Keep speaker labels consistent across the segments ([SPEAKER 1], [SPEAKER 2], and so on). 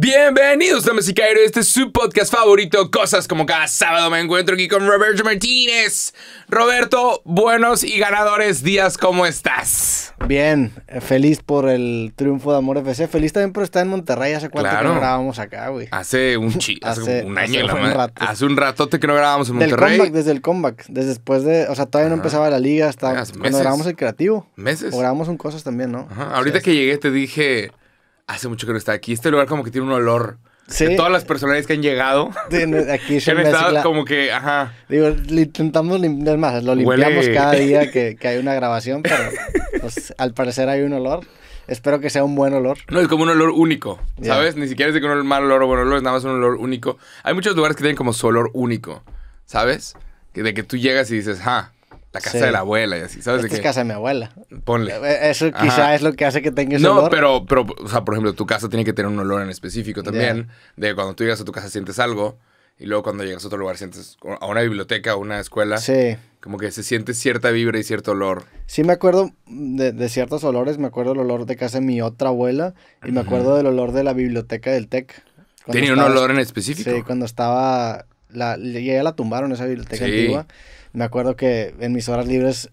[SPEAKER 1] Bienvenidos, a y cairo. Este es su podcast favorito, Cosas como cada sábado. Me encuentro aquí con Roberto Martínez. Roberto, buenos y ganadores días, ¿cómo estás?
[SPEAKER 2] Bien, eh, feliz por el triunfo de Amor FC. Feliz también por estar en Monterrey. Hace cuánto no grabábamos acá,
[SPEAKER 1] güey. Hace un hace, un año, hace un Hace un ratote que no grabábamos en Monterrey. comeback,
[SPEAKER 2] desde el comeback. Desde después de. O sea, todavía no empezaba la liga hasta cuando grabamos el creativo. Meses. O grabamos un cosas también, ¿no?
[SPEAKER 1] Ajá. Ahorita que llegué te dije hace mucho que no está aquí. Este lugar como que tiene un olor. Sí. De todas las personalidades que han llegado. aquí se han estado como que, ajá.
[SPEAKER 2] Digo, intentamos limpiar más, lo limpiamos cada día que, hay una grabación, pero pues, al parecer hay un olor. Espero que sea un buen olor.
[SPEAKER 1] No, es como un olor único, ¿sabes? Ni siquiera es de que un mal olor o buen olor, es nada más un olor único. Hay muchos lugares que tienen como su olor único, ¿sabes? de que tú llegas y dices, ja, la casa de la abuela y así, ¿sabes? Esta es casa de mi abuela. Ponle. Eso quizá es lo que hace que tenga ese olor. No, pero, pero, o sea, por ejemplo, tu casa tiene que tener un olor en específico también. De cuando tú llegas a tu casa sientes algo y luego cuando llegas a otro lugar sientes a una biblioteca, a una escuela. Sí. Como que se siente cierta vibra y cierto olor.
[SPEAKER 2] Sí, me acuerdo de, ciertos olores. Me acuerdo del olor de casa de mi otra abuela y me acuerdo del olor de la biblioteca del TEC. ¿Tenía un olor en específico? Sí, cuando estaba... La, ya la tumbaron esa biblioteca sí. antigua me acuerdo que en mis horas libres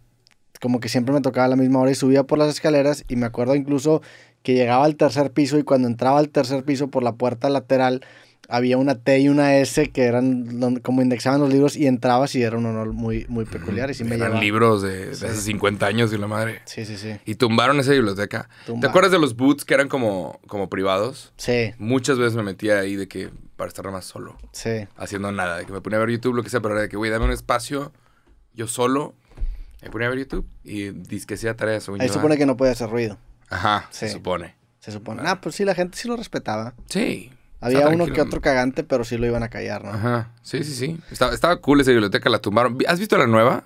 [SPEAKER 2] como que siempre me tocaba la misma hora y subía por las escaleras y me acuerdo incluso que llegaba al tercer piso y cuando entraba al tercer piso por la puerta lateral había una T y una S que eran como indexaban los libros y entrabas y era un honor muy, muy peculiar. Y me Eran libros de, hace 50 años
[SPEAKER 1] y la madre. Sí, sí, sí. Y tumbaron esa biblioteca. ¿Te acuerdas de los boots que eran como, como privados? Sí. Muchas veces me metía ahí de que para estar más solo. Sí. Haciendo nada, de que me ponía a ver YouTube, lo que sea, pero era de que, güey, dame un espacio yo solo me ponía a ver YouTube y disque hacía tareas. Ahí supone ah. que
[SPEAKER 2] no puede hacer ruido.
[SPEAKER 1] Ajá, se supone.
[SPEAKER 2] Se supone. Ah. ah, pues sí, la gente sí lo respetaba.
[SPEAKER 1] Sí. Había uno que
[SPEAKER 2] otro cagante, pero sí lo iban a callar, ¿no? Ajá.
[SPEAKER 1] Sí, sí, sí. Estaba, estaba cool esa biblioteca, la tumbaron. ¿Has visto la nueva?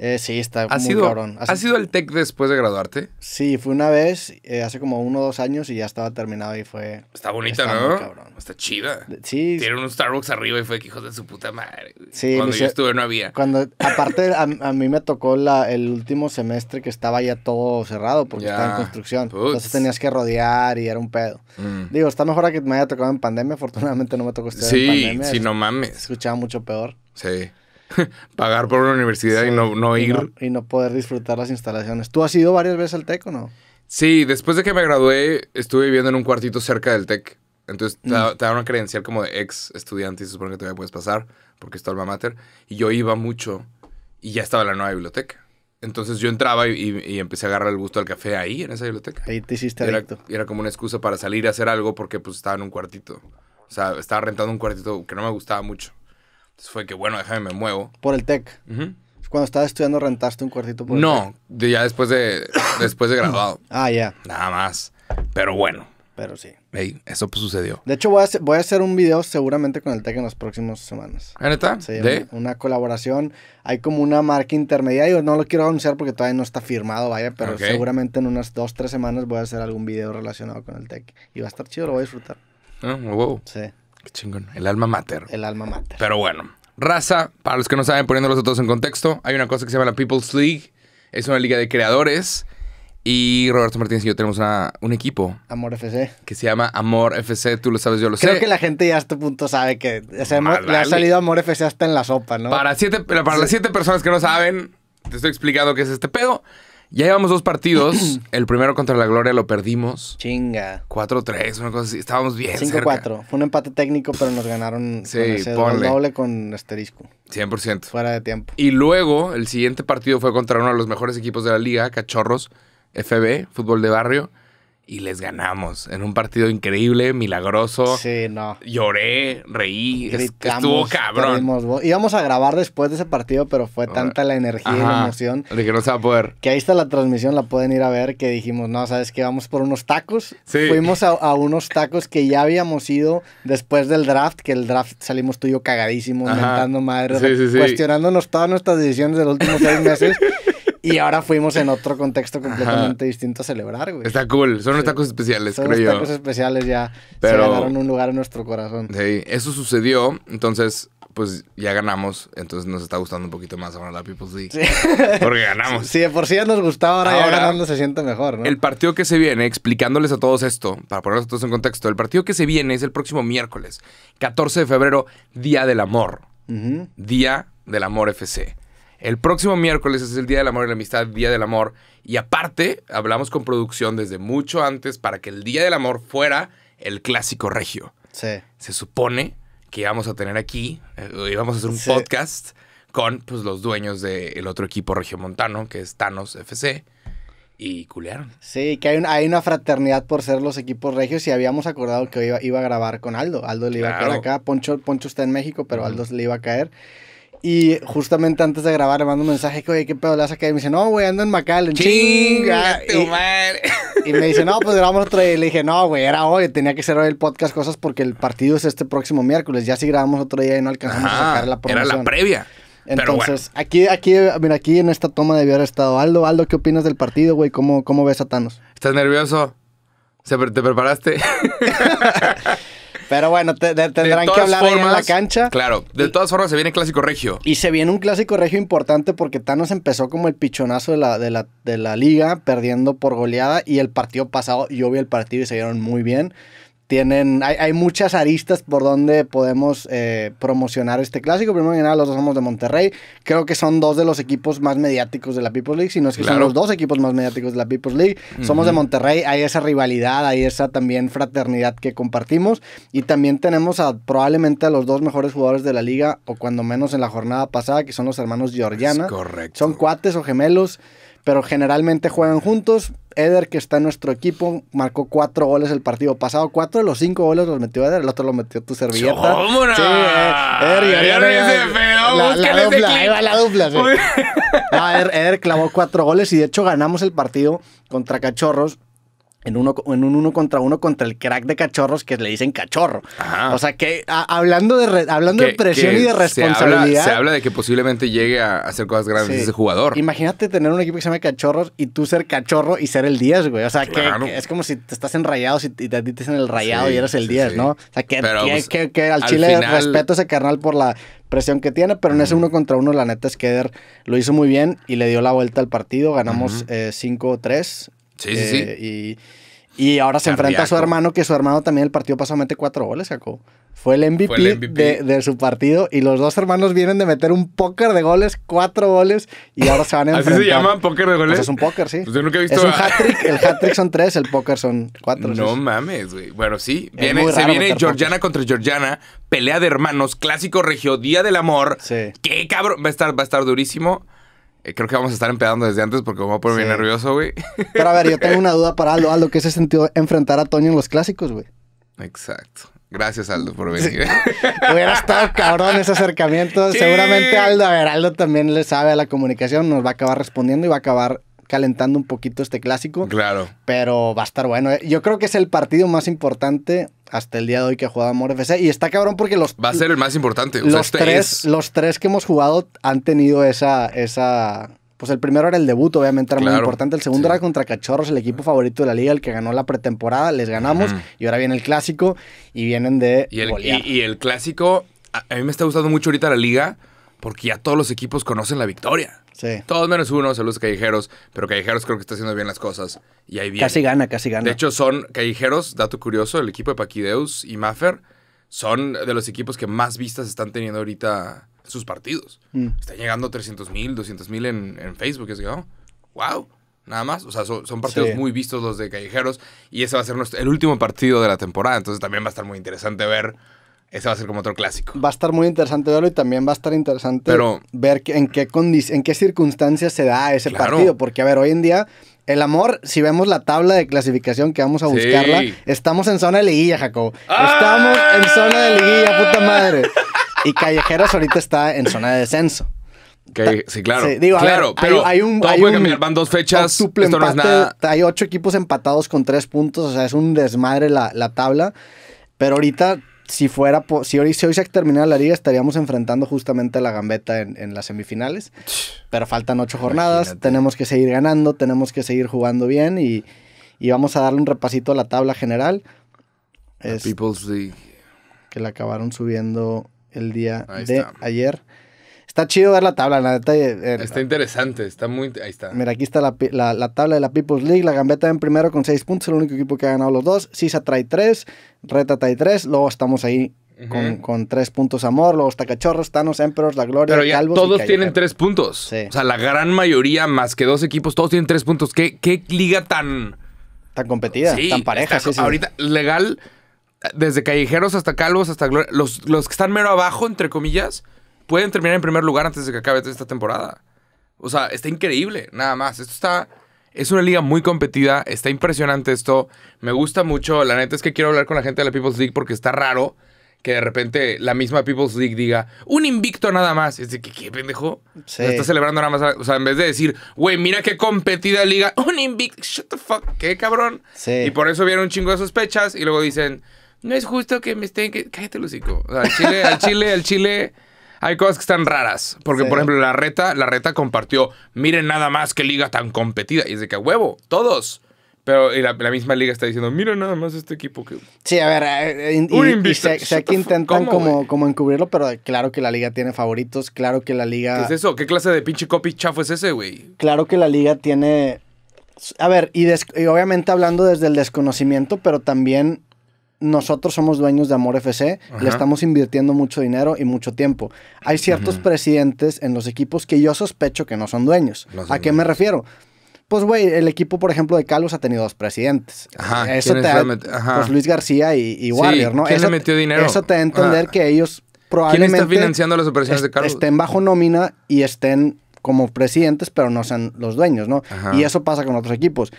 [SPEAKER 1] Eh, sí, está muy sido, cabrón. ¿Has ido al tech después de
[SPEAKER 2] graduarte? Sí, fue una vez, eh, hace como uno o dos años y ya estaba terminado y fue... Está
[SPEAKER 1] bonita, ¿no? Está chida. Sí. Tiene un Starbucks arriba y fue que hijos de su puta madre. Sí. Cuando yo estuve no había.
[SPEAKER 2] Cuando, aparte, a, mí me tocó la, el último semestre que estaba ya todo cerrado porque estaba en construcción. Entonces tenías que rodear y era un pedo. Mm. Digo, está mejor a que me haya tocado en pandemia. Afortunadamente no me tocó estar en pandemia. Sí, si no mames. Escuchaba mucho peor.
[SPEAKER 1] Sí. pagar por una universidad y no, ir.
[SPEAKER 2] y no poder disfrutar las instalaciones. ¿Tú has ido varias veces al TEC o no?
[SPEAKER 1] Sí, después de que me gradué, estuve viviendo en un cuartito cerca del TEC. Entonces mm. te, da, una credencial como de ex estudiante y se supone que todavía puedes pasar porque es tu alma mater. Y yo iba mucho y ya estaba la nueva biblioteca. Entonces yo entraba y, empecé a agarrar el gusto al café ahí, en esa biblioteca. Ahí te hiciste y y era como una excusa para salir a hacer algo porque pues estaba en un cuartito. O sea, estaba rentando un cuartito que no me gustaba mucho fue que, bueno, déjame, me muevo. Por el tech.
[SPEAKER 2] Cuando estabas estudiando rentaste un cuartito por No,
[SPEAKER 1] ya después de, después de graduado. ah, ya. Nada más. Pero bueno. Pero sí. eso pues, sucedió.
[SPEAKER 2] De hecho, voy a, hacer, voy a hacer un video seguramente con el tech en las próximas semanas.
[SPEAKER 1] ¿Ah, ¿Neta? Sí, ¿De?
[SPEAKER 2] Una, colaboración. Hay como una marca intermedia. Yo no lo quiero anunciar porque todavía no está firmado, vaya, pero seguramente en unas dos, tres semanas voy a hacer algún video relacionado con el tech. Y va a estar chido, lo voy a disfrutar.
[SPEAKER 1] Ah, wow. Sí chingón. El alma mater. El alma mater. Pero bueno, raza, para los que no saben, poniéndolos a todos en contexto, hay una cosa que se llama la People's League. Es una liga de creadores. Y Roberto Martínez y yo tenemos una, un equipo.
[SPEAKER 2] Amor FC.
[SPEAKER 1] Que se llama Amor FC, tú lo sabes, yo lo sé. Creo que
[SPEAKER 2] la gente ya a este punto sabe que le ha salido Amor FC hasta en la sopa, ¿no? Para,
[SPEAKER 1] siete, para las siete personas que no saben, te estoy explicando qué es este pedo. Ya llevamos dos partidos. el primero contra la Gloria lo perdimos. Chinga. 4-3, una cosa así. Estábamos bien 5-4.
[SPEAKER 2] Fue un empate técnico, pero nos ganaron sí, con ese doble con asterisco. 100%. Fuera de tiempo.
[SPEAKER 1] Y luego, el siguiente partido fue contra uno de los mejores equipos de la liga, Cachorros, FB, fútbol de barrio y les ganamos en un partido increíble, milagroso. Sí, no. Lloré, reí, Gritamos, estuvo cabrón.
[SPEAKER 2] Íbamos a grabar después de ese partido, pero fue tanta la energía y la emoción.
[SPEAKER 1] Dije, que no se va a poder. Que ahí
[SPEAKER 2] está la transmisión, la pueden ir a ver, que dijimos, no, sabes que vamos por unos tacos. Fuimos a, unos tacos que ya habíamos ido después del draft, que el draft salimos tú y yo cagadísimos, mentando madre, cuestionándonos todas nuestras decisiones de los últimos seis meses. Y ahora fuimos en otro contexto completamente distinto a celebrar,
[SPEAKER 1] güey. Está cool. Son sí. tacos especiales, creo yo. unos tacos
[SPEAKER 2] especiales ya Pero, se ganaron un lugar en nuestro corazón.
[SPEAKER 1] Sí, eso sucedió. Entonces, pues ya ganamos. Entonces nos está gustando un poquito más ahora la People's League. Sí. Porque ganamos. Sí, de por sí ya nos gustaba, ahora, ya ganando se
[SPEAKER 2] siente mejor, ¿no? El
[SPEAKER 1] partido que se viene, explicándoles a todos esto, para ponerlos a todos en contexto, el partido que se viene es el próximo miércoles, 14 de febrero, Día del Amor. Día del Amor FC. El próximo miércoles es el Día del Amor y la Amistad, Día del Amor. Y aparte, hablamos con producción desde mucho antes para que el Día del Amor fuera el clásico regio. Sí. Se supone que íbamos a tener aquí, eh, íbamos a hacer un podcast con pues, los dueños del otro equipo regio montano, que es Thanos FC. Y culearon.
[SPEAKER 2] Sí, que hay, hay, una fraternidad por ser los equipos regios y habíamos acordado que iba, iba a grabar con Aldo. Aldo le iba a caer acá. Poncho, Poncho está en México, pero Aldo le iba a caer. Y justamente antes de grabar le mando un mensaje que, oye, ¿qué pedo le vas a caer? Y me dice, no, güey, ando en McAllen. Chinga.
[SPEAKER 1] Tu madre. y me dice, no,
[SPEAKER 2] pues grabamos otro día. Y le dije, no, güey, era hoy. Tenía que ser hoy el podcast, cosas porque el partido es este próximo miércoles. Ya si grabamos otro día y no alcanzamos a sacar la promoción. Era la
[SPEAKER 1] previa. Entonces,
[SPEAKER 2] aquí, aquí, mira, aquí en esta toma debió haber estado Aldo. Aldo, ¿qué opinas del partido, güey? ¿Cómo,
[SPEAKER 1] ¿Cómo ves a Thanos? ¿Estás nervioso? ¿Te preparaste? Pero bueno,
[SPEAKER 2] tendrán que hablar en la
[SPEAKER 1] cancha. Claro, de todas formas se viene clásico regio. Y se
[SPEAKER 2] viene un clásico regio importante porque Thanos empezó como el pichonazo de la, de la, de la liga, perdiendo por goleada. Y el partido pasado, yo vi el partido y se dieron muy bien tienen, hay, muchas aristas por donde podemos eh, promocionar este clásico. Primero que nada, los dos somos de Monterrey. Creo que son dos de los equipos más mediáticos de la People's League, si no es que son los dos equipos más mediáticos de la People's League. Somos de Monterrey, hay esa rivalidad, hay esa también fraternidad que compartimos. Y también tenemos a, probablemente a los dos mejores jugadores de la liga, o cuando menos en la jornada pasada, que son los hermanos Georgiana. correcto. Son cuates o gemelos pero generalmente juegan juntos. Eder, que está en nuestro equipo, marcó cuatro goles el partido pasado. Cuatro de los cinco goles los metió Eder, el otro lo metió tu servilleta. ¿Cómo no? Sí, eh,
[SPEAKER 1] Eder y Eder. Eh, la, la la dupla.
[SPEAKER 2] Eder clavó cuatro goles y de hecho ganamos el partido contra Cachorros en, uno, en un uno contra uno contra el crack de cachorros que le dicen cachorro. O sea que hablando de hablando de presión y de responsabilidad. Se habla,
[SPEAKER 1] de que posiblemente llegue a hacer cosas grandes ese jugador.
[SPEAKER 2] Imagínate tener un equipo que se llama cachorros y tú ser cachorro y ser el 10, güey. O sea que, es como si te estás enrayado y, ti te dicen el rayado y eres el 10, ¿no? O sea que, pues, al, Chile respeto ese carnal por la presión que tiene, pero en ese uno contra uno, la neta es que lo hizo muy bien y le dio la vuelta al partido. Ganamos 5-3. Sí, sí, sí. Eh, y, ahora se enfrenta a su hermano, que su hermano también el partido pasó a meter cuatro goles, sacó. Fue el MVP, De, su partido y los dos hermanos vienen de meter un póker de goles, cuatro goles y ahora se van a enfrentar. ¿Así se llaman póker de goles? Pues es un póker,
[SPEAKER 1] sí. Pues yo nunca he visto... Es hat
[SPEAKER 2] el hat son tres, el póker son cuatro. No
[SPEAKER 1] mames, güey. Bueno, sí, se viene Georgiana contra Georgiana, pelea de hermanos, clásico regio, día del amor. Sí. Qué cabrón, va a estar, va a estar durísimo. Eh, creo que vamos a estar empezando desde antes porque me voy a poner nervioso, güey.
[SPEAKER 2] Pero a ver, yo tengo una duda para Aldo. Aldo, ¿qué se sentido enfrentar a Toño en los clásicos, güey?
[SPEAKER 1] Exacto. Gracias, Aldo, por venir. Hubiera estado cabrón ese
[SPEAKER 2] acercamiento. Seguramente Aldo, a ver, Aldo también le sabe a la comunicación, nos va a acabar respondiendo y va a acabar calentando un poquito este clásico. Claro. Pero va a estar bueno. Eh. Yo creo que es el partido más importante hasta el día de hoy que ha jugado Amor FC. Y está cabrón porque los. Va a ser
[SPEAKER 1] el más importante. los, este tres,
[SPEAKER 2] los tres que hemos jugado han tenido esa. esa pues el primero era el debut, obviamente era muy importante. El segundo era contra Cachorros, el equipo favorito de la liga, el que ganó la pretemporada, les ganamos. Y ahora viene el clásico y
[SPEAKER 1] vienen de. Y el, clásico, a, mí me está gustando mucho ahorita la liga porque ya todos los equipos conocen la victoria. Sí. Todos menos uno, saludos callejeros, pero callejeros creo que está haciendo bien las cosas. Y ahí viene. Casi gana, casi gana. De hecho, son callejeros, dato curioso, el equipo de Paquideus y Maffer son de los equipos que más vistas están teniendo ahorita sus partidos. Mm. Están llegando 300 mil, 200 mil en, Facebook. Es que, oh, wow, nada más. O sea, son, partidos muy vistos los de callejeros y ese va a ser el último partido de la temporada. Entonces también va a estar muy interesante ver ese va a ser como otro clásico.
[SPEAKER 2] Va a estar muy interesante verlo y también va a estar interesante ver en, qué circunstancias se da ese partido. Porque, a ver, hoy en día el amor, si vemos la tabla de clasificación que vamos a buscarla, estamos en zona de liguilla, Jacob. ¡Ah! Estamos en zona de liguilla, puta madre. Y Callejeras ahorita está en zona de descenso.
[SPEAKER 1] sí, claro. digo, claro, pero hay, un, hay Van dos fechas. Esto no es nada.
[SPEAKER 2] Hay ocho equipos empatados con tres puntos. O sea, es un desmadre la, la tabla. Pero ahorita si fuera si hoy, se terminara la liga, estaríamos enfrentando justamente a la gambeta en, las semifinales. Pero faltan ocho jornadas, tenemos que seguir ganando, tenemos que seguir jugando bien y, vamos a darle un repasito a la tabla general. Que la acabaron subiendo el día de ayer está chido ver la tabla, la detalle. Eh, eh, está
[SPEAKER 1] interesante, está muy. Ahí está. Mira,
[SPEAKER 2] aquí está la, tabla de la People's League. La Gambeta en primero con seis puntos, el único equipo que ha ganado los dos. Sisa trae 3, Reta trae 3. Luego estamos ahí con, con 3 puntos Amor. Luego está Cachorros, Thanos, Emperors, La Gloria, Pero Todos tienen
[SPEAKER 1] tres puntos. O sea, la gran mayoría, más que dos equipos, todos tienen tres puntos. ¿Qué, ¿Qué, liga tan. tan competida, tan pareja. ahorita, legal desde callejeros hasta calvos hasta gloria, los, los, que están mero abajo, entre comillas, pueden terminar en primer lugar antes de que acabe esta temporada. O sea, está increíble, nada más. Esto está. Es una liga muy competida, está impresionante esto. Me gusta mucho. La neta es que quiero hablar con la gente de la People's League porque está raro que de repente la misma People's League diga un invicto nada más. Es de que, ¿qué pendejo? Sí. Está celebrando nada más. O sea, en vez de decir, güey, mira qué competida liga, un invicto, shut the fuck, qué cabrón. Sí. Y por eso vienen un chingo de sospechas y luego dicen, no es justo que me estén. Cállate, Lucico. O al chile, al chile, al chile hay cosas que están raras. Porque, por ejemplo, la reta, la reta compartió, miren nada más qué liga tan competida. Y es de que, huevo, todos. Pero la, misma liga está diciendo, miren nada más este equipo que...
[SPEAKER 2] Sí, a ver, eh, eh, y, y, sé, que intentan como, como encubrirlo, pero claro que la liga tiene favoritos, claro que la liga... ¿Qué
[SPEAKER 1] es eso? ¿Qué clase de pinche copy chafo es ese, güey?
[SPEAKER 2] Claro que la liga tiene... A ver, y obviamente hablando desde el desconocimiento, pero también nosotros somos dueños de Amor FC, le estamos invirtiendo mucho dinero y mucho tiempo. Hay ciertos presidentes en los equipos que yo sospecho que no son dueños. ¿A qué me refiero? Pues, güey, el equipo, por ejemplo, de Carlos ha tenido dos presidentes. Pues Luis García y, y Warrior, ¿no? eso, te da a entender que ellos probablemente... Estén bajo nómina y estén como presidentes, pero no sean los dueños, ¿no? Y eso pasa con otros equipos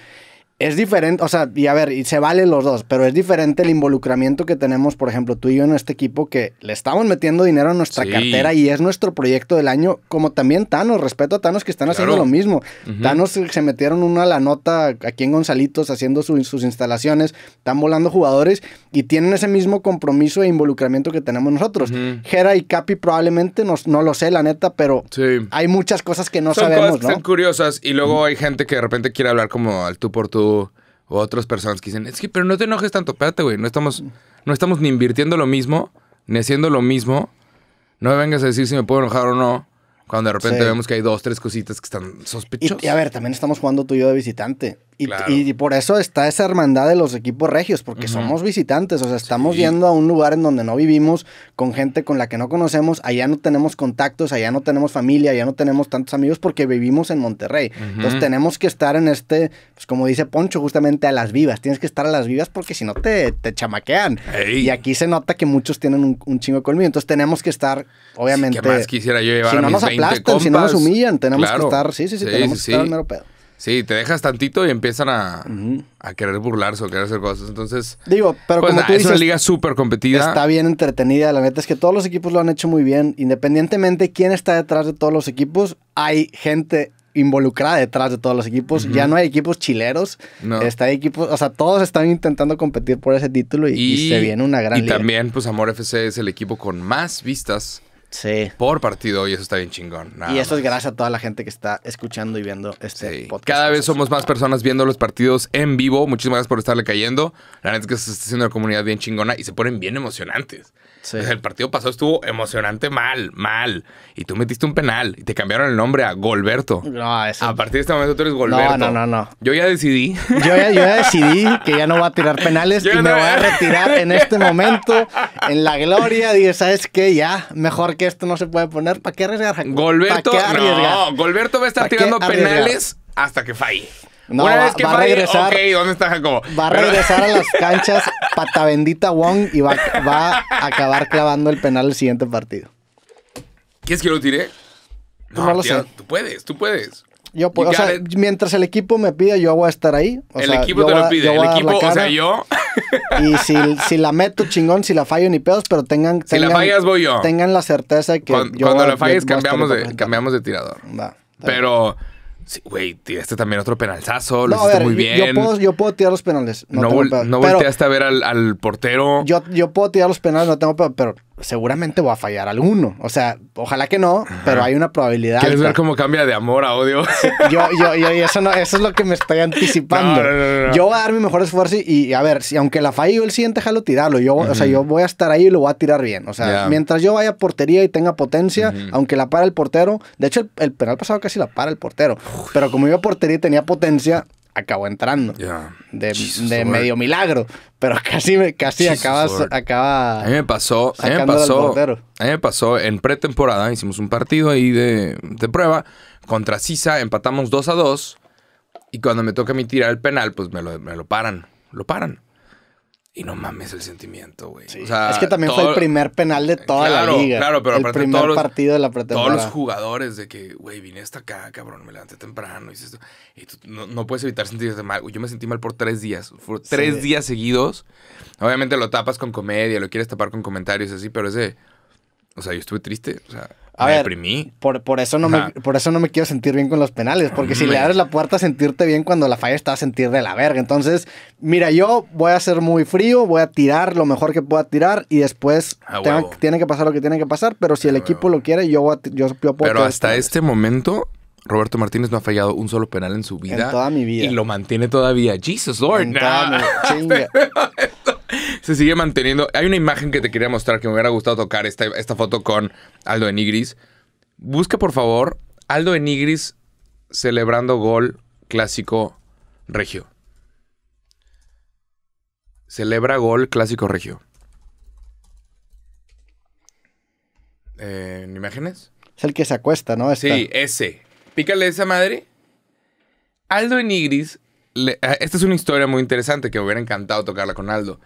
[SPEAKER 2] es diferente, o sea, y a ver, y se valen los dos, pero es diferente el involucramiento que tenemos, por ejemplo, tú y yo en este equipo que le estamos metiendo dinero a nuestra cartera y es nuestro proyecto del año, como también Thanos, respeto a Thanos que están haciendo lo mismo. Thanos se metieron una la nota aquí en Gonzalitos haciendo sus instalaciones, están volando jugadores y tienen ese mismo compromiso e involucramiento que tenemos nosotros. Hera y Capi probablemente, nos, no lo sé, la neta, pero hay muchas cosas que no sabemos. ¿no? Son
[SPEAKER 1] curiosas y luego hay gente que de repente quiere hablar como al tú por tú o otras personas que dicen, es que, pero no te enojes tanto, espérate, güey, no estamos, no estamos ni invirtiendo lo mismo, ni haciendo lo mismo. No me vengas a decir si me puedo enojar o no. Cuando de repente vemos que hay dos, tres cositas que están sospechosas.
[SPEAKER 2] Y, a ver, también estamos jugando tú y yo de visitante. Y, por eso está esa hermandad de los equipos regios, porque somos visitantes. O sea, estamos yendo a un lugar en donde no vivimos, con gente con la que no conocemos. Allá no tenemos contactos, allá no tenemos familia, allá no tenemos tantos amigos porque vivimos en Monterrey. Entonces tenemos que estar en este, pues, como dice Poncho, justamente a las vivas. Tienes que estar a las vivas porque si no te, chamaquean. Y aquí se nota que muchos tienen un, chingo conmigo. Entonces tenemos que estar, obviamente. ¿Qué más quisiera yo llevar a aplastan, si no nos humillan, tenemos que estar, sí, sí, sí, tenemos que estar mero pedo.
[SPEAKER 1] Sí, te dejas tantito y empiezan a, a, querer burlarse o querer hacer cosas. Entonces, digo, pero pues, como es una liga súper competida. Está
[SPEAKER 2] bien entretenida. La neta es que todos los equipos lo han hecho muy bien. Independientemente de quién está detrás de todos los equipos, hay gente involucrada detrás de todos los equipos. Ya no hay equipos chileros. No. Está hay equipos, o sea, todos están intentando competir por ese título y, se viene una gran Y también,
[SPEAKER 1] pues, Amor FC es el equipo con más vistas Sí. Por partido y eso está bien chingón. y eso
[SPEAKER 2] es gracias a toda la gente que está escuchando y viendo este podcast. Cada
[SPEAKER 1] vez somos más personas viendo los partidos en vivo. Muchísimas gracias por estarle cayendo. La neta es que se está haciendo una comunidad bien chingona y se ponen bien emocionantes. Pues el partido pasado estuvo emocionante mal, mal. Y tú metiste un penal y te cambiaron el nombre a Golberto. No, A partir de este momento tú eres Golberto. No, no, no. Yo ya decidí.
[SPEAKER 2] Yo ya, ya decidí que ya no voy a tirar penales y me voy a retirar en este momento. En la gloria, dije, ¿sabes qué? Ya, mejor que esto no se puede poner. ¿Para qué arriesgar? Golberto, no.
[SPEAKER 1] Golberto va a estar tirando penales hasta que falle. No, que va a regresar. ¿dónde está Jacobo? Va a regresar a las
[SPEAKER 2] canchas pata bendita Wong y va, a acabar clavando el penal el siguiente partido.
[SPEAKER 1] ¿Quieres que lo tire? Pues no, lo sé. Tú puedes, tú puedes.
[SPEAKER 2] Yo puedo, o sea, mientras el equipo me pida, yo voy a estar ahí.
[SPEAKER 1] el equipo te lo pide, el equipo, o sea, yo.
[SPEAKER 2] Y si, la meto chingón, si la fallo ni pedos, pero tengan. Si la fallas, voy yo. Tengan la certeza que. Cuando, la falles, cambiamos, de,
[SPEAKER 1] cambiamos de tirador. pero. Sí, güey, tiraste también otro penalzazo, lo hiciste muy bien.
[SPEAKER 2] Yo puedo, tirar los penales. No, no volteaste
[SPEAKER 1] a ver al, portero. Yo, yo puedo tirar los
[SPEAKER 2] penales, no tengo pero, pero seguramente voy a fallar alguno. O sea, ojalá que no, pero hay una probabilidad. ¿Quieres ver cómo cambia de amor a odio? yo, yo, eso, no, eso es lo que me estoy anticipando. Yo voy a dar mi mejor esfuerzo y, a ver, si aunque la falle el siguiente jalo tirarlo. Yo, O sea, yo voy a estar ahí y lo voy a tirar bien. O sea, mientras yo vaya a portería y tenga potencia, aunque la para el portero. De hecho, el, el penal pasado casi la para el portero. Pero como iba portería y tenía potencia, acabó entrando. De, medio milagro. Pero casi, casi acaba, acaba. A mí
[SPEAKER 1] me pasó. A mí me pasó, me pasó en pretemporada. Hicimos un partido ahí de, prueba. Contra Sisa empatamos 2 a 2. Y cuando me toca mi mí tirar el penal, pues me lo paran. Lo paran. Y no mames el sentimiento, güey. O sea, es que también fue el primer
[SPEAKER 2] penal de toda la liga. Claro, pero el aparte primer partido de la pretemporada. Todos los
[SPEAKER 1] jugadores de que, güey, vine hasta acá, cabrón, me levanté temprano, hice esto. Y tú no, puedes evitar sentirte mal. Yo me sentí mal por tres días. Por tres días seguidos. Obviamente lo tapas con comedia, lo quieres tapar con comentarios así, pero ese... O sea, yo estuve triste. O sea, a ver, Por, eso no me,
[SPEAKER 2] por eso no me quiero sentir bien con los penales, porque si le abres la puerta a sentirte bien cuando la falla está a sentir de la verga. Entonces, mira, yo voy a ser muy frío, voy a tirar lo mejor que pueda tirar y después tiene que pasar lo que tiene que pasar, pero si el equipo lo quiere, yo, a, yo, Pero hasta
[SPEAKER 1] este momento, Roberto Martínez no ha fallado un solo penal en su vida. En toda mi vida. Y lo mantiene todavía. Jesus Lord. En se sigue manteniendo. Hay una imagen que te quería mostrar que me hubiera gustado tocar, esta, foto con Aldo Enigris. Busca, por favor, Aldo Enigris celebrando gol clásico regio. Celebra gol clásico regio.
[SPEAKER 2] Eh, en ¿Imágenes? Es el que se acuesta, ¿no? Sí,
[SPEAKER 1] ese. Pícale esa madre. Aldo Enigris. Ah, esta es una historia muy interesante que me hubiera encantado tocarla con Aldo.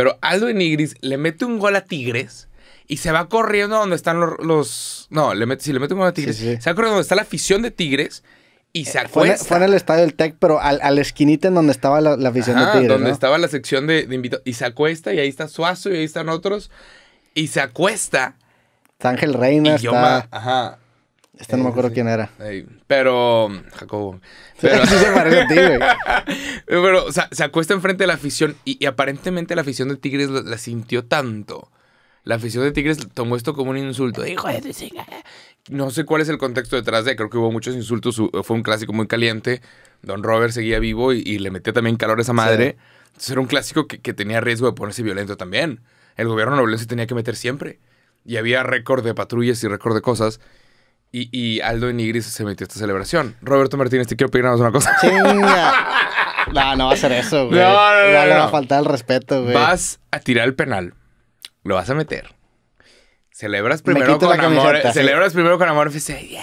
[SPEAKER 1] Pero Aldo Enigris le mete un gol a Tigres y se va corriendo donde están los. no, le mete, si le mete un gol a Tigres, se va corriendo donde está la afición de Tigres. Y se acuesta. Eh, fue, en
[SPEAKER 2] el estadio del Tec, pero al, a esquinita en donde estaba la, afición de Tigres. Donde estaba
[SPEAKER 1] la sección de, invitados. Y se acuesta, y ahí está Suazo, y ahí están otros. Y se acuesta.
[SPEAKER 2] Ángel Reina. Y Ajá. Este no me eh, acuerdo quién era.
[SPEAKER 1] pero, Jacobo. Pero, sí, se parece a ti, pero o sea, se acuesta enfrente de la afición y, aparentemente la afición de Tigres la, sintió tanto. La afición de Tigres tomó esto como un insulto. No sé cuál es el contexto detrás de, creo que hubo muchos insultos. Fue un clásico muy caliente. Don Robert seguía vivo y, le metía también calor a esa madre. Entonces era un clásico que, tenía riesgo de ponerse violento también. El gobierno noble se tenía que meter siempre. Y había récord de patrullas y récord de cosas. Y, Aldo Enigris se metió a esta celebración. Roberto Martínez, te quiero pedir nada una cosa. Chinga. No, no va a ser eso, güey. No, no, no. va a faltar
[SPEAKER 2] el respeto, güey. Vas
[SPEAKER 1] a tirar el penal. Lo vas a meter. Celebras primero con amor. Celebras primero con amor Yeah.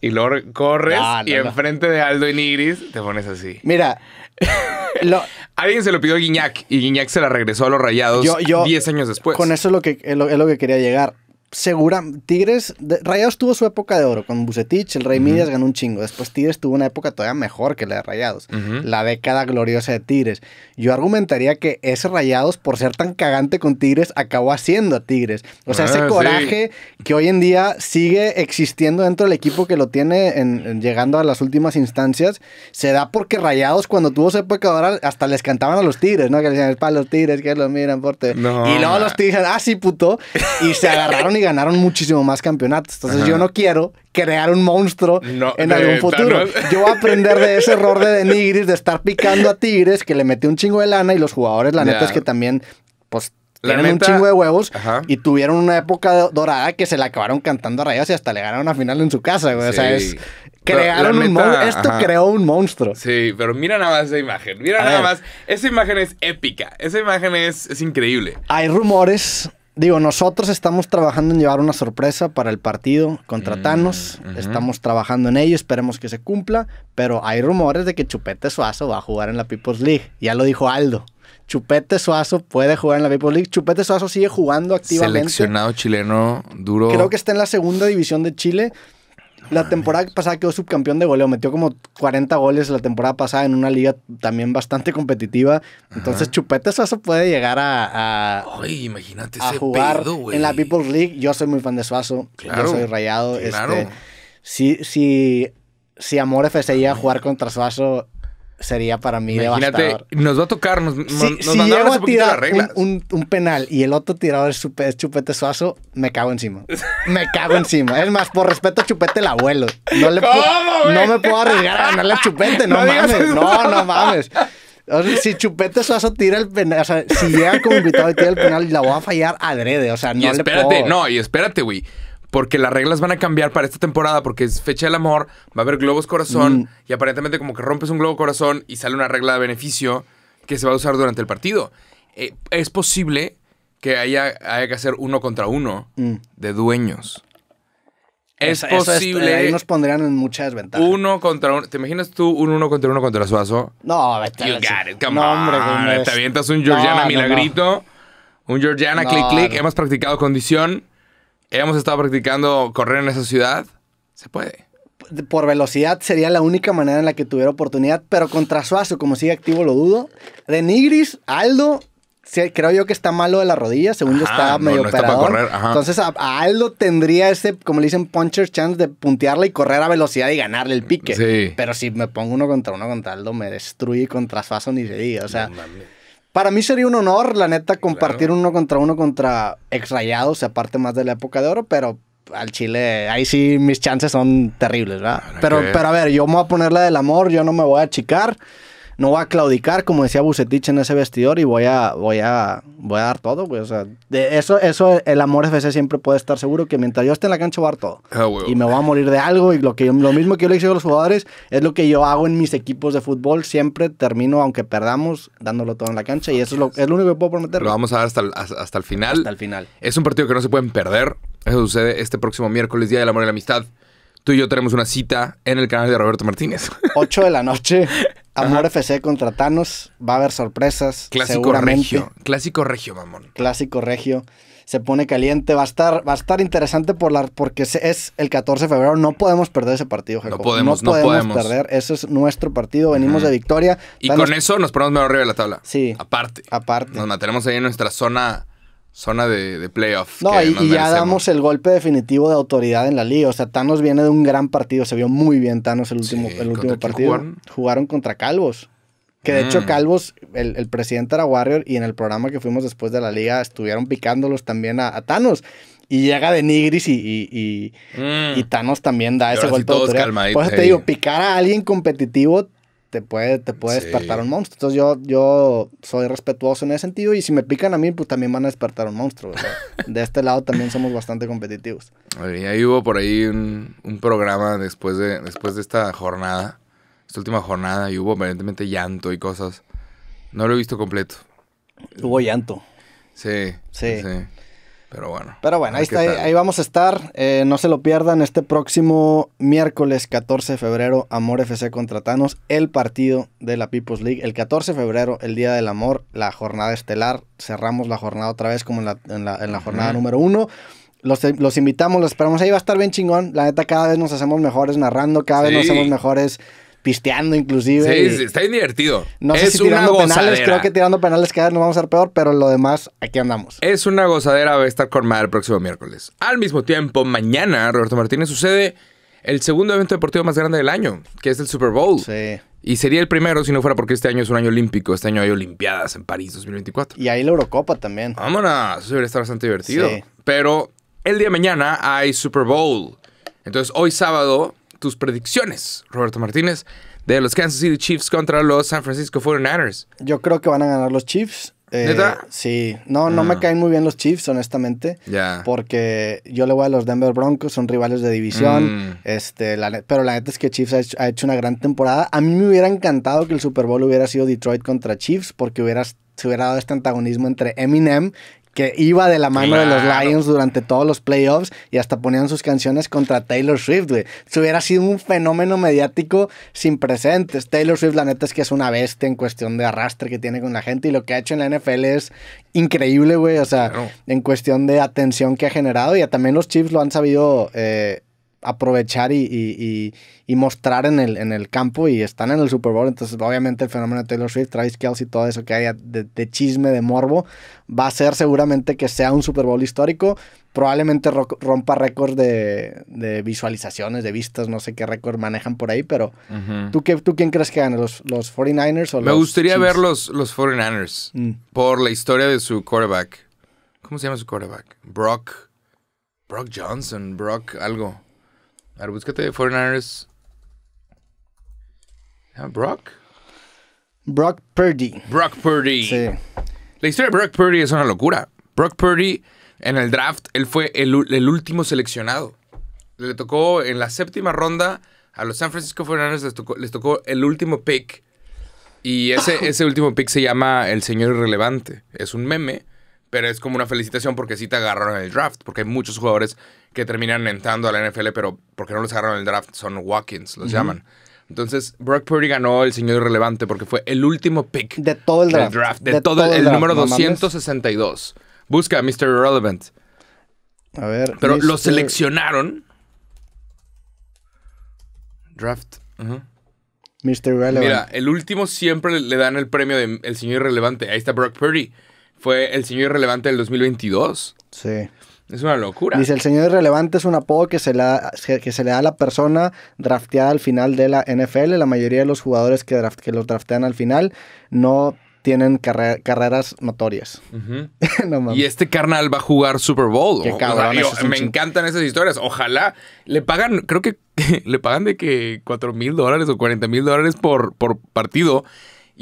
[SPEAKER 1] Y luego corres y enfrente de Aldo Enigris te pones así. Mira. Alguien se lo pidió a Guiñac y Guiñac se la regresó a los rayados 10 años después.
[SPEAKER 2] Con eso es lo que, es lo que quería llegar segura. Tigres, Rayados tuvo su época de oro con Bucetich, el Rey Midas ganó un chingo. Después Tigres tuvo una época todavía mejor que la de Rayados, la década gloriosa de Tigres. Yo argumentaría que ese Rayados, por ser tan cagante con Tigres, acabó haciendo a Tigres. O sea, ese ah, coraje que hoy en día sigue existiendo dentro del equipo que lo tiene en, llegando a las últimas instancias, se da porque Rayados, cuando tuvo su época de oro, hasta les cantaban a los Tigres, ¿no? Que les decían, para los Tigres, que los miran por no, y luego los Tigres, ah, sí, puto. Y se agarraron y ganaron muchísimo más campeonatos. Entonces yo no quiero crear un monstruo en algún futuro. Yo voy a aprender de ese error de Denigris, de estar picando a Tigres, que le metió un chingo de lana y los jugadores, la neta es que también, pues tienen un chingo de huevos y tuvieron una época dorada que se la acabaron cantando a rayas y hasta le ganaron a final en su casa,
[SPEAKER 1] O sea, es, crearon un monstruo. Esto creó un monstruo. Sí, pero mira nada más esa imagen. Mira nada más. Esa imagen es épica. Esa imagen es, es increíble. Hay rumores
[SPEAKER 2] Digo, nosotros estamos trabajando en llevar una sorpresa para el partido contra mm, Thanos. Estamos trabajando en ello, esperemos que se cumpla. Pero hay rumores de que Chupete Suazo va a jugar en la People's League. Ya lo dijo Aldo. Chupete Suazo puede jugar en la People's League. Chupete Suazo sigue jugando activamente.
[SPEAKER 1] Seleccionado chileno duro. Creo que
[SPEAKER 2] está en la segunda división de Chile. La temporada pasada quedó subcampeón de goleo, metió como 40 goles la temporada pasada en una liga también bastante competitiva. Entonces, Chupete Suazo puede
[SPEAKER 1] llegar a. imagínate
[SPEAKER 2] jugar en la People's League. Yo soy muy fan de Suazo. yo soy rayado. Claro. Este, si, si, si Amor FC llega a jugar contra Suazo, sería para mí Imagínate, devastador.
[SPEAKER 1] Nos va a tocar, nos, si, nos si llego a tirar
[SPEAKER 2] un, penal y el otro tirador es, Chupete Suazo, me cago encima. Me cago encima. Es más, por respeto a Chupete el abuelo. No, le no me puedo arriesgar a ganarle a Chupete, no, mames. No, no mames. O sea, si Chupete Suazo tira el penal, o sea, si llega como invitado y tira el penal, la voy a fallar
[SPEAKER 1] adrede, o sea, no y espérate, le puedo... no, y espérate, güey porque las reglas van a cambiar para esta temporada, porque es fecha del amor, va a haber globos corazón, mm. y aparentemente como que rompes un globo corazón y sale una regla de beneficio que se va a usar durante el partido. Eh, es posible que haya, haya, que hacer uno contra uno mm. de dueños. Es posible. Eh, ahí nos pondrían en muchas ventajas. Uno contra uno. ¿Te imaginas tú un uno contra uno contra Suazo? No, vete. no, Hombre, Te avientas un Georgiana milagrito. Un Georgiana click click. Hemos practicado condición hemos estado practicando correr en esa ciudad, se puede.
[SPEAKER 2] Por velocidad sería la única manera en la que tuviera oportunidad, pero contra Suazo, como sigue activo, lo dudo. De Nigris, Aldo, creo yo que está malo de la rodilla, según está medio no, Entonces a, Aldo tendría ese, como le dicen, puncher chance de puntearle y correr a velocidad y ganarle el pique. Pero si me pongo uno contra uno contra Aldo, me destruye con trasfaso, ni se diga. O sea, para mí sería un honor, la neta, compartir uno contra uno contra exrayados, rayados, aparte más de la época de oro, pero al Chile, ahí sí mis chances son terribles, ¿verdad? Pero, pero a ver, yo me voy a poner la del amor, yo no me voy a achicar no voy a claudicar, como decía Bucetich en ese vestidor, y voy a, voy a, voy a dar todo, eso, eso, el amor FC siempre puede estar seguro que mientras yo esté en la cancha voy a dar todo. Ah, y me voy a morir de algo. Y lo, que lo mismo que yo le digo a los jugadores es lo que yo hago en mis equipos de fútbol. Siempre termino, aunque perdamos, dándolo todo en la cancha. Y eso es lo, único que puedo prometer. Lo
[SPEAKER 1] vamos a dar hasta el, hasta el final. Hasta el final. Es un partido que no se pueden perder. Eso sucede este próximo miércoles, Día del Amor y la Amistad tú y yo tenemos una cita en el canal de Roberto Martínez.
[SPEAKER 2] Ocho de la noche. Amor FC contra Thanos. Va a haber sorpresas. Clásico regio.
[SPEAKER 1] Clásico regio, mamón.
[SPEAKER 2] Clásico regio. Se pone caliente. Va a estar, va a estar interesante por la, porque es el 14 de febrero. No podemos perder ese partido, Jacob. No podemos, no, podemos, perder. Eso es nuestro partido. Venimos de victoria. Y con
[SPEAKER 1] eso nos ponemos mejor arriba de la tabla. Sí. Aparte. Aparte. Nos mantenemos ahí en nuestra zona zona de, playoff. No, y, ya damos
[SPEAKER 2] el golpe definitivo de autoridad en la liga. O sea, Thanos viene de un gran partido. Se vio muy bien Thanos el último, el último partido. Jugaron? contra Calvos. Que de hecho mm. Calvos, el, presidente era Warrior y en el programa que fuimos después de la liga estuvieron picándolos también a, Thanos. Y llega de Nigris y, y, mm. Thanos también da ese golpe de autoridad. te digo, picar a alguien competitivo te puede, te puede despertar un monstruo. Entonces yo, yo soy respetuoso en ese sentido y si me pican a mí, pues también van a despertar un monstruo. de este lado también somos bastante competitivos.
[SPEAKER 1] Y ahí hubo por ahí un, programa después de, después de esta jornada, esta última jornada, y hubo aparentemente llanto y cosas. No lo he visto completo. Hubo llanto. Sí. Sí. sí. Pero bueno. Pero bueno, ahí, está, ahí,
[SPEAKER 2] vamos a estar. Eh, no se lo pierdan este próximo miércoles 14 de febrero, Amor FC contra Thanos, el partido de la People's League. El 14 de febrero, el Día del Amor, la jornada estelar. Cerramos la jornada otra vez como en la, en la, jornada número uno. Los, invitamos, los esperamos. Ahí va a estar bien chingón. La neta, cada vez nos hacemos mejores narrando, cada vez nos hacemos mejores pisteando inclusive. Sí,
[SPEAKER 1] está bien divertido. No sé si tirando penales, creo que
[SPEAKER 2] tirando penales cada vez nos vamos a ser peor, pero lo demás, aquí andamos.
[SPEAKER 1] Es una gozadera, va a estar con madre el próximo miércoles. Al mismo tiempo, mañana, Roberto Martínez, sucede el segundo evento deportivo más grande del año, que es el Super Bowl. Sí. Y sería el primero si no fuera porque este año es un año olímpico. Este año hay Olimpiadas en París 2024. Y ahí la Eurocopa también. Vámonos, eso debería estar bastante divertido. Pero el día de mañana hay Super Bowl. Entonces, hoy sábado, tus predicciones, Roberto Martínez, de los Kansas City Chiefs contra los San Francisco 49ers.
[SPEAKER 2] Yo creo que van a ganar los Chiefs. Eh, ¿Neta? Sí. No, no me ah. caen muy bien los Chiefs, honestamente. Ya. Porque yo le voy a los Denver Broncos, son rivales de división. Mm. Este, pero la neta es que Chiefs ha hecho, una gran temporada. A mí me hubiera encantado que el Super Bowl hubiera sido Detroit contra Chiefs, porque hubiera, se hubiera dado este antagonismo entre Eminem que iba de la mano de los Lions durante todos los playoffs y hasta ponían sus canciones contra Taylor Swift, güey. Se hubiera sido un fenómeno mediático sin presentes. Taylor Swift, la neta es que es una bestia en cuestión de arrastre que tiene con la gente y lo que ha hecho en la NFL es increíble, güey. O sea, en cuestión de atención que ha generado y también los Chiefs lo han sabido eh, aprovechar y, mostrar en el, en el campo y están en el Super Bowl. Entonces, obviamente, el fenómeno de Taylor Swift, Travis y todo eso que haya de, chisme, de morbo, va a ser seguramente que sea un Super Bowl histórico. Probablemente rompa récords de, visualizaciones, de vistas, no sé qué récord manejan por ahí, pero ¿tú, qué, ¿tú quién crees que gane? los 49ers o Me gustaría ver
[SPEAKER 1] los, los 49ers mm. por la historia de su quarterback. ¿Cómo se llama su quarterback? Brock. Brock Johnson, Brock algo. A ver, búscate 49ers. Ah, ¿Brock? Brock Purdy. Brock Purdy. Sí. La historia de Brock Purdy es una locura. Brock Purdy, en el draft, él fue el, último seleccionado. Le tocó en la séptima ronda a los San Francisco 49 les tocó, el último pick. Y ese, ese último pick se llama El Señor Irrelevante. Es un meme, pero es como una felicitación porque sí te agarraron en el draft, porque hay muchos jugadores que terminan entrando a la NFL, pero porque no los agarraron en el draft, son Watkins, los llaman. Entonces, Brock Purdy ganó el señor irrelevante porque fue el último pick de todo el draft. de, todo, el, número 262. Busca a Mr. Irrelevant. A ver. Pero lo seleccionaron.
[SPEAKER 2] Draft. Mr. Irrelevant. Mira,
[SPEAKER 1] el último siempre le dan el premio del señor irrelevante. Ahí está Brock Purdy. Fue el señor irrelevante del 2022. Sí. Es una locura. Dice,
[SPEAKER 2] el señor irrelevante es un apodo que se, le da, que se le da a la persona drafteada al final de la NFL. La mayoría de los jugadores que, draft, que los draftean al final no tienen carreras notorias. y
[SPEAKER 1] este carnal va a jugar Super Bowl. Qué cabrón, me encantan esas historias. Ojalá le pagan, creo que le pagan de que 4 mil dólares o 40 mil dólares por, por partido.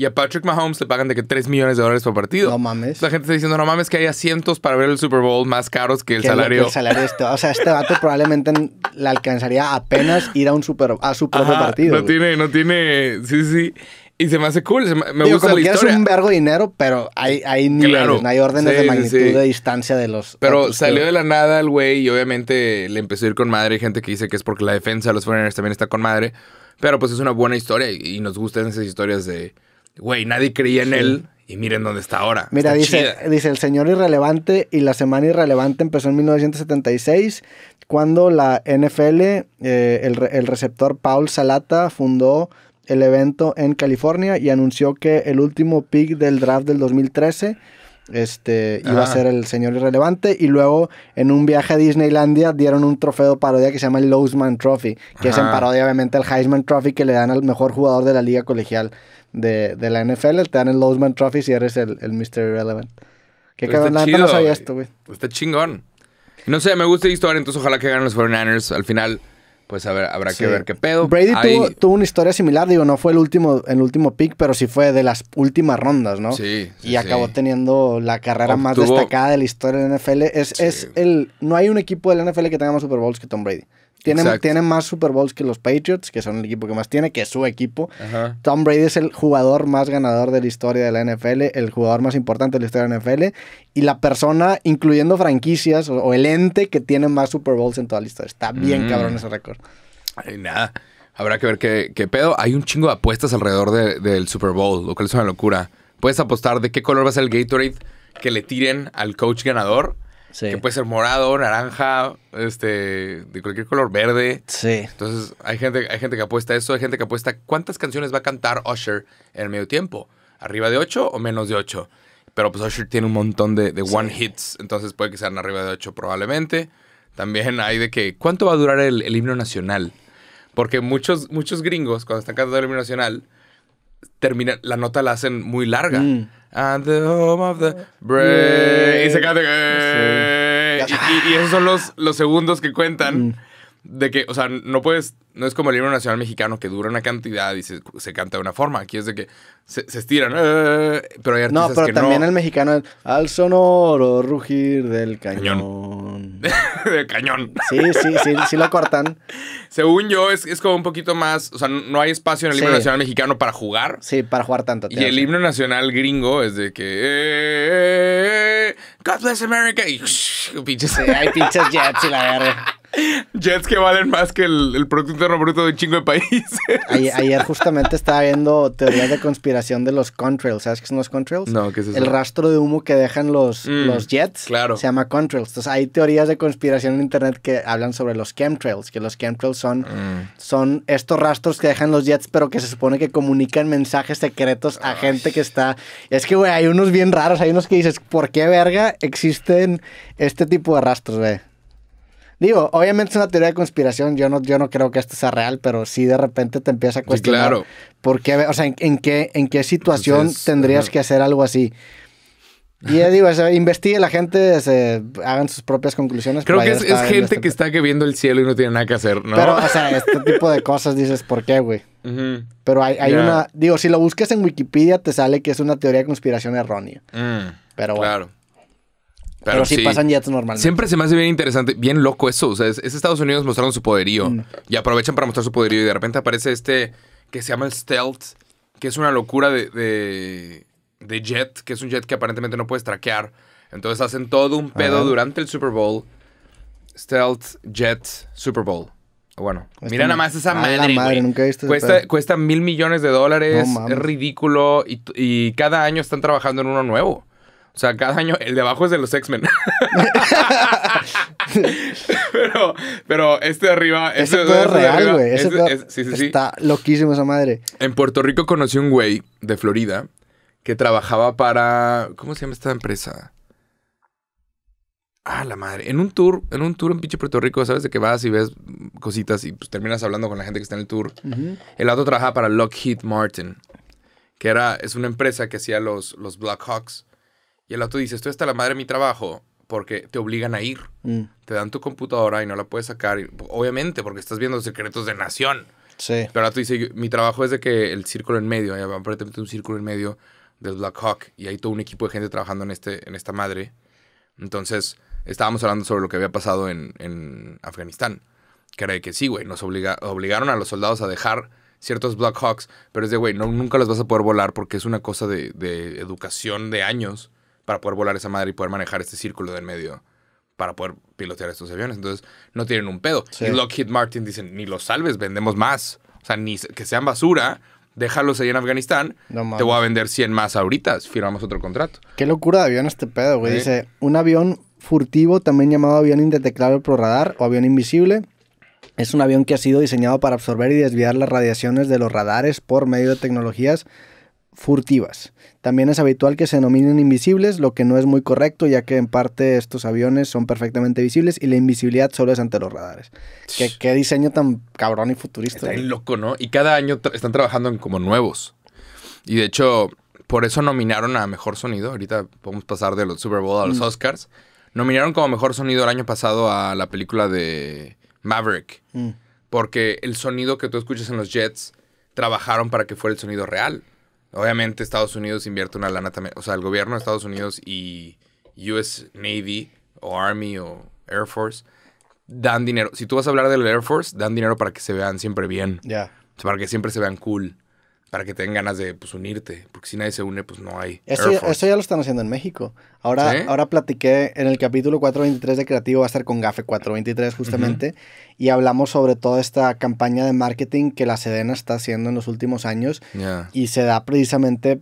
[SPEAKER 1] Y a Patrick Mahomes le pagan de que 3 millones de dólares por partido. No mames. La gente está diciendo, no mames, que hay asientos para ver el Super Bowl más caros que el salario. Que el salario
[SPEAKER 2] este. O sea, este vato probablemente le alcanzaría apenas
[SPEAKER 1] ir a un super, a su propio partido. No tiene, no tiene. Sí, sí. Y se me hace cool, me, gusta la historia. es un
[SPEAKER 2] vergo dinero, pero hay, hay niveles, hay órdenes de magnitud, de distancia de los...
[SPEAKER 1] Pero salió de la nada el güey y obviamente le empezó a ir con madre. Hay gente que dice que es porque la defensa de los foreigners también está con madre. Pero pues es una buena historia y nos gustan esas historias de güey, nadie creía en él y miren dónde está ahora. Mira, dice,
[SPEAKER 2] dice El Señor Irrelevante y la Semana Irrelevante empezó en 1976, cuando la NFL, eh, el, receptor Paul Salata fundó el evento en California y anunció que el último pick del draft del 2013 este, iba a ah. ser El Señor Irrelevante y luego en un viaje a Disneylandia dieron un trofeo parodia que se llama el Lowsman Trophy, que es en parodia obviamente el Heisman Trophy que le dan al mejor jugador de la liga colegial de, la NFL, te dan el Losman Trophy y eres el, el Mr. Irrelevant. Qué cabrón, la no sabía esto, güey.
[SPEAKER 1] Está chingón. No sé, me gusta la historia, entonces ojalá que ganen los 49ers. Al final, pues a ver, habrá que ver qué pedo. Brady tuvo,
[SPEAKER 2] tuvo, una historia similar, digo, no fue el último, el último pick, pero sí fue de las últimas rondas, ¿no?
[SPEAKER 1] Sí. y acabó
[SPEAKER 2] teniendo la carrera más destacada de la historia de la NFL. Es, es el, no hay un equipo de la NFL que tenga más Super Bowls que Tom Brady. Tienen, más Super Bowls que los Patriots, que son el equipo que más tiene, que es su equipo. Tom Brady es el jugador más ganador de la historia de la NFL, el jugador más importante de la historia de la NFL y la persona, incluyendo franquicias o, el ente que tiene más Super Bowls en toda la historia. Está bien mm. cabrón ese récord.
[SPEAKER 1] Ay, nada. Habrá que ver qué, pedo. Hay un chingo de apuestas alrededor del Super Bowl, lo cual es una locura. Puedes apostar de qué color va a ser el Gatorade que le tiren al coach ganador. Que puede ser morado, naranja, este, de cualquier color verde. Sí. Entonces, hay gente, hay gente que apuesta a eso, hay gente que apuesta cuántas canciones va a cantar Usher en el medio tiempo. ¿Arriba de 8 o menos de 8? Pero pues Usher tiene un montón de, one hits, entonces puede que sean arriba de 8 probablemente. También hay de que, ¿cuánto va a durar el, himno nacional? Porque muchos, muchos gringos, cuando están cantando el himno nacional, la nota la hacen muy larga. Mm. And the home of the brave. Y se canta. Y, esos son los, los segundos que cuentan. Mm de que, o sea, no puedes, no es como el himno nacional mexicano que dura una cantidad y se, canta de una forma. Aquí es de que se, se estiran, eh, pero hay artistas No, pero también el
[SPEAKER 2] mexicano al sonoro rugir del
[SPEAKER 1] cañón. del cañón. Sí, sí, sí, sí lo cortan. Según yo, es, es, como un poquito más, o sea, no hay espacio en el himno nacional mexicano para jugar. Sí, para jugar tanto. Y el himno nacional gringo es de que... Eh, eh, God bless America. Y, pinches. hay pinches jets y Jets que valen más que el, Producto Interno Bruto de un chingo de países. Ayer,
[SPEAKER 2] justamente estaba viendo teorías de conspiración de los contrails. ¿Sabes qué son los contrails? No, ¿qué es eso? El rastro de humo que dejan los, mm, los jets claro. se llama contrails. Entonces hay teorías de conspiración en internet que hablan sobre los chemtrails, que los chemtrails son, mm. son estos rastros que dejan los jets, pero que se supone que comunican mensajes secretos a gente que está... Es que, güey, hay unos bien raros, hay unos que dices, ¿por qué verga existen este tipo de rastros, güey? Digo, obviamente es una teoría de conspiración, yo no, yo no creo que esto sea real, pero sí de repente te empieza a cuestionar. claro. ¿Por qué, o sea, en, qué, en qué situación tendrías que hacer algo así? Y digo, investigue la gente, hagan sus propias conclusiones. Creo que es, gente este
[SPEAKER 1] que está que viendo el cielo y no tiene nada que hacer, ¿no? Pero, o sea, este tipo
[SPEAKER 2] de cosas dices, ¿por qué, güey? Pero hay, hay una. Digo, si lo buscas en Wikipedia, te sale que es una teoría de conspiración errónea.
[SPEAKER 1] Mm, pero bueno. Claro.
[SPEAKER 2] Pero, sí, pasan jets normalmente. Siempre
[SPEAKER 1] se me hace bien interesante, bien loco eso. O sea, es, Estados Unidos mostrando su poderío. Mm. Y aprovechan para mostrar su poderío. Y de repente aparece este que se llama el Stealth, que es una locura de, de, jet, que es un jet que aparentemente no puedes traquear. Entonces hacen todo un pedo durante el Super Bowl. Stealth Jet Super Bowl. Bueno, mira nada más esa ah, madre. cuesta, mil millones de dólares. es ridículo. y cada año están trabajando en uno nuevo. O sea, cada año el de abajo es de los X-Men. pero, este de arriba. Este es real, este güey. Este, sí, sí,
[SPEAKER 2] está loquísimo esa madre.
[SPEAKER 1] En Puerto Rico conocí un güey de Florida que trabajaba para. ¿Cómo se llama esta empresa? Ah, la madre. En un tour, en un tour en pinche Puerto Rico, ¿sabes? De que vas y ves cositas y pues, terminas hablando con la gente que está en el tour. El otro trabajaba para Lockheed Martin, que era, es una empresa que hacía los, los Black Hawks y el otro dice, estoy hasta la madre de mi trabajo porque te obligan a ir. Mm. Te dan tu computadora y no la puedes sacar. obviamente, porque estás viendo secretos de nación. Sí. Pero el tú dice, mi trabajo es de que el círculo en medio, aparentemente un círculo en medio del Black Hawk y hay todo un equipo de gente trabajando en, este, en esta madre. Entonces, estábamos hablando sobre lo que había pasado en, Afganistán. Que era de que sí, güey, nos obliga, obligaron a los soldados a dejar ciertos Black Hawks, pero es de, güey, no, nunca los vas a poder volar porque es una cosa de, de educación de años para poder volar esa madre y poder manejar este círculo del medio para poder pilotear estos aviones. Entonces, no tienen un pedo. Lockheed Martin dicen, ni los salves, vendemos más. O sea, ni que sean basura, déjalos ahí en Afganistán, te voy a vender 100 más ahorita, firmamos otro contrato.
[SPEAKER 2] Qué locura de avión este pedo, güey. Dice, un avión furtivo, también llamado avión indetectable por radar o avión invisible, es un avión que ha sido diseñado para absorber y desviar las radiaciones de los radares por medio de tecnologías furtivas. También es habitual que se nominen invisibles, lo que no es muy correcto, ya que en parte estos aviones son perfectamente visibles y la invisibilidad solo es ante los radares. Qué, diseño tan cabrón y
[SPEAKER 1] futurista. Está ¿eh? loco, ¿no? Y cada año están trabajando en como nuevos. Y de hecho, por eso nominaron a Mejor Sonido. Ahorita podemos pasar de los Super Bowl a los mm. Oscars. Nominaron como Mejor Sonido el año pasado a la película de Maverick. Mm. Porque el sonido que tú escuchas en los jets trabajaron para que fuera el sonido real. Obviamente Estados Unidos invierte una lana también. O sea, el gobierno de Estados Unidos y US Navy o Army o Air Force dan dinero. Si tú vas a hablar del Air Force, dan dinero para que se vean siempre bien. Ya. Para que siempre se vean cool para que tengan ganas de pues, unirte, porque si nadie se une, pues no hay. Eso ya
[SPEAKER 2] lo están haciendo en México. Ahora, ahora platiqué en el capítulo 423 de Creativo, va a estar con Gafe 423 justamente, y hablamos sobre toda esta campaña de marketing que la Sedena está haciendo en los últimos años y se da precisamente